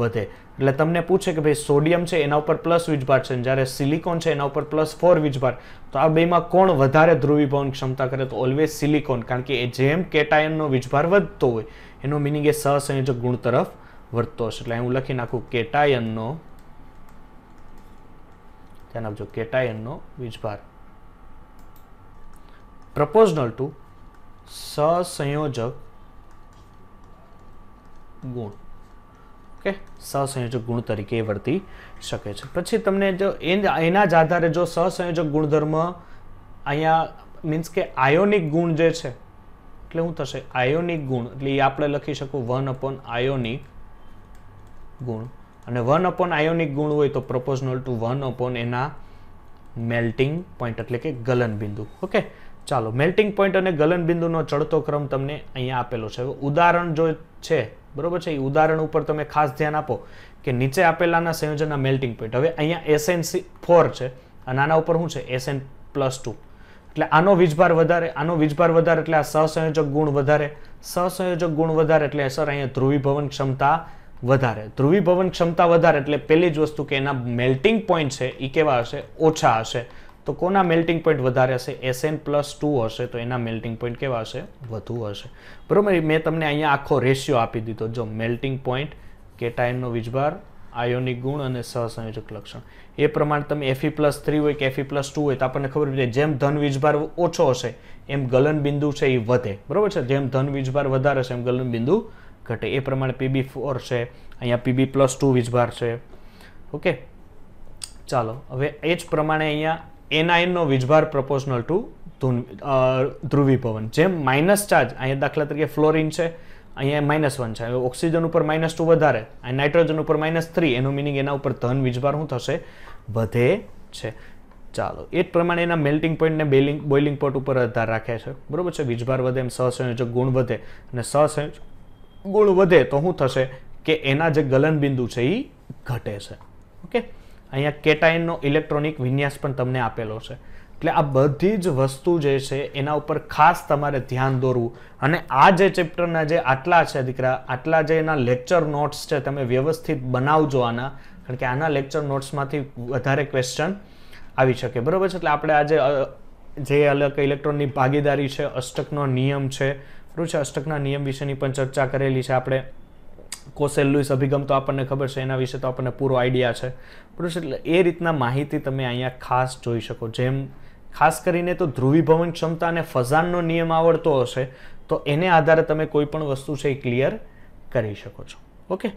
વધે એટલે તમને પૂછે કે ભાઈ સોડિયમ છે એના ઉપર પ્લસ વીજભાર છે જ્યારે સિલિકોન છે એના ઉપર પ્લસ ફોર વીજભાર તો આ બેમાં કોણ વધારે ધ્રુવીભવન ક્ષમતા કરે તો ઓલવેઝ સિલિકોન કારણ કે એ જેમ કેટાયનનો વીજભાર વધતો હોય એનો મિનિંગ એ સહસંયોજક ગુણ તરફ વધતો હશે એટલે હું લખી નાખું કેટાયનનો ધ્યાન આપજો કેટાયનનો વીજભાર પ્રપોઝનલ ટુ સહસંયોજક ગુણ ઓકે સહસંયોજક ગુણ તરીકે વર્તી શકે છે પછી તમને જો એના જ આધારે જો સહસંયોજક ગુણધર્મ અહીંયા મીન્સ કે આયોનિક ગુણ જે છે એટલે શું થશે આયોનિક ગુણ એટલે એ આપણે લખી શકું વન અપોન આયોનિક ગુણ અને વન અપોન આયોનિક ગુણ હોય તો પ્રપોઝનલ ટુ વન અપોન એના મેલ્ટિંગ પોઈન્ટ એટલે કે ગલન બિંદુ ઓકે ચાલો મેલ્ટિંગ પોઈન્ટ અને ગલન બિંદુનો ચડતો ક્રમ તમને અહીંયા આપેલો છે ઉદાહરણ જો છે બરોબર છે એ ઉદાહરણ ઉપર તમે ખાસ ધ્યાન આપો કે નીચે આપેલાના સંયોજનના મેલ્ટિંગ પોઈન્ટ હવે અહીંયા એસએન સી ફોર છે અને આના ઉપર શું છે એસએન પ્લસ ટુ એટલે આનો વીજભાર વધારે આનો વીજભાર વધારે એટલે આ સહસંયોજક ગુણ વધારે સહસંયોજક ગુણ વધારે એટલે સર અહીંયા ધ્રુવીભવન ક્ષમતા વધારે ધ્રુવીભવન ક્ષમતા વધારે એટલે પહેલી જ વસ્તુ કે એના મેલ્ટિંગ પોઈન્ટ છે એ કેવા હશે ઓછા હશે તો કોના મેલ્ટિંગ પોઈન્ટ વધારે હશે એસએન પ્લસ ટુ હશે તો એના મેલ્ટિંગ પોઈન્ટ કેવા હશે વધુ હશે બરાબર મેં તમને અહીંયા આખો રેશિયો આપી દીધો જો મેલ્ટિંગ પોઈન્ટ ટાઈમનો વીજભાર આયોનિક ગુણ અને સહસંયોજક લક્ષણ એ પ્રમાણે તમે એફી પ્લસ થ્રી હોય કે એફી પ્લસ ટુ હોય તો આપણને ખબર પડે જેમ ધન વીજભાર ઓછો હશે એમ ગલન બિંદુ છે એ વધે બરાબર છે જેમ ધન વીજભાર વધારે છે એમ ગલન બિંદુ ઘટે એ પ્રમાણે પીબી ફોર છે અહીંયા પીબી પ્લસ ટુ વીજભાર છે ઓકે ચાલો હવે એ જ પ્રમાણે અહીંયા એનાયનનો વીજભાર પ્રપોર્શનલ ટુ ધ્રુવીભવન જેમ માઇનસ ચાર્જ અહીંયા દાખલા તરીકે ફ્લોરિન છે અહીંયા માઇનસ વન છે ઓક્સિજન ઉપર માઇનસ ટુ વધારે અને નાઇટ્રોજન ઉપર માઇનસ થ્રી એનું મિનિંગ એના ઉપર ધન વીજભાર શું થશે વધે છે ચાલો એ જ પ્રમાણે એના મેલ્ટિંગ પોઈન્ટને બેલિંગ બોઇલિંગ પોટ ઉપર આધાર રાખે છે બરાબર છે વીજભાર વધે એમ સહસંયોજક ગુણ વધે અને સહસંયોજક ગુણ વધે તો શું થશે કે એના જે ગલનબિંદુ છે એ ઘટે છે ઓકે અહીંયા કેટાઇનનો ઇલેક્ટ્રોનિક વિન્યાસ પણ તમને આપેલો છે એટલે આ બધી જ વસ્તુ જે છે એના ઉપર ખાસ તમારે ધ્યાન દોરવું અને આ જે ચેપ્ટરના જે આટલા છે દીકરા આટલા જે એના લેક્ચર નોટ્સ છે તમે વ્યવસ્થિત બનાવજો આના કારણ કે આના લેક્ચર નોટ્સમાંથી વધારે ક્વેશ્ચન આવી શકે બરાબર છે એટલે આપણે આજે જે અલગ ઇલેક્ટ્રોનની ભાગીદારી છે અષ્ટકનો નિયમ છે બરાબર છે અષ્ટકના નિયમ વિશેની પણ ચર્ચા કરેલી છે આપણે કોસેલ લુઈસ અભિગમ તો આપણને ખબર છે એના વિશે તો આપણને પૂરો આઈડિયા છે બરોબર એટલે એ રીતના માહિતી તમે અહીંયા ખાસ જોઈ શકો જેમ ખાસ કરીને તો ધ્રુવીભવન ક્ષમતા અને ફઝાનનો નિયમ આવડતો હશે તો એને આધારે તમે કોઈ પણ વસ્તુ છે એ ક્લિયર કરી શકો છો ઓકે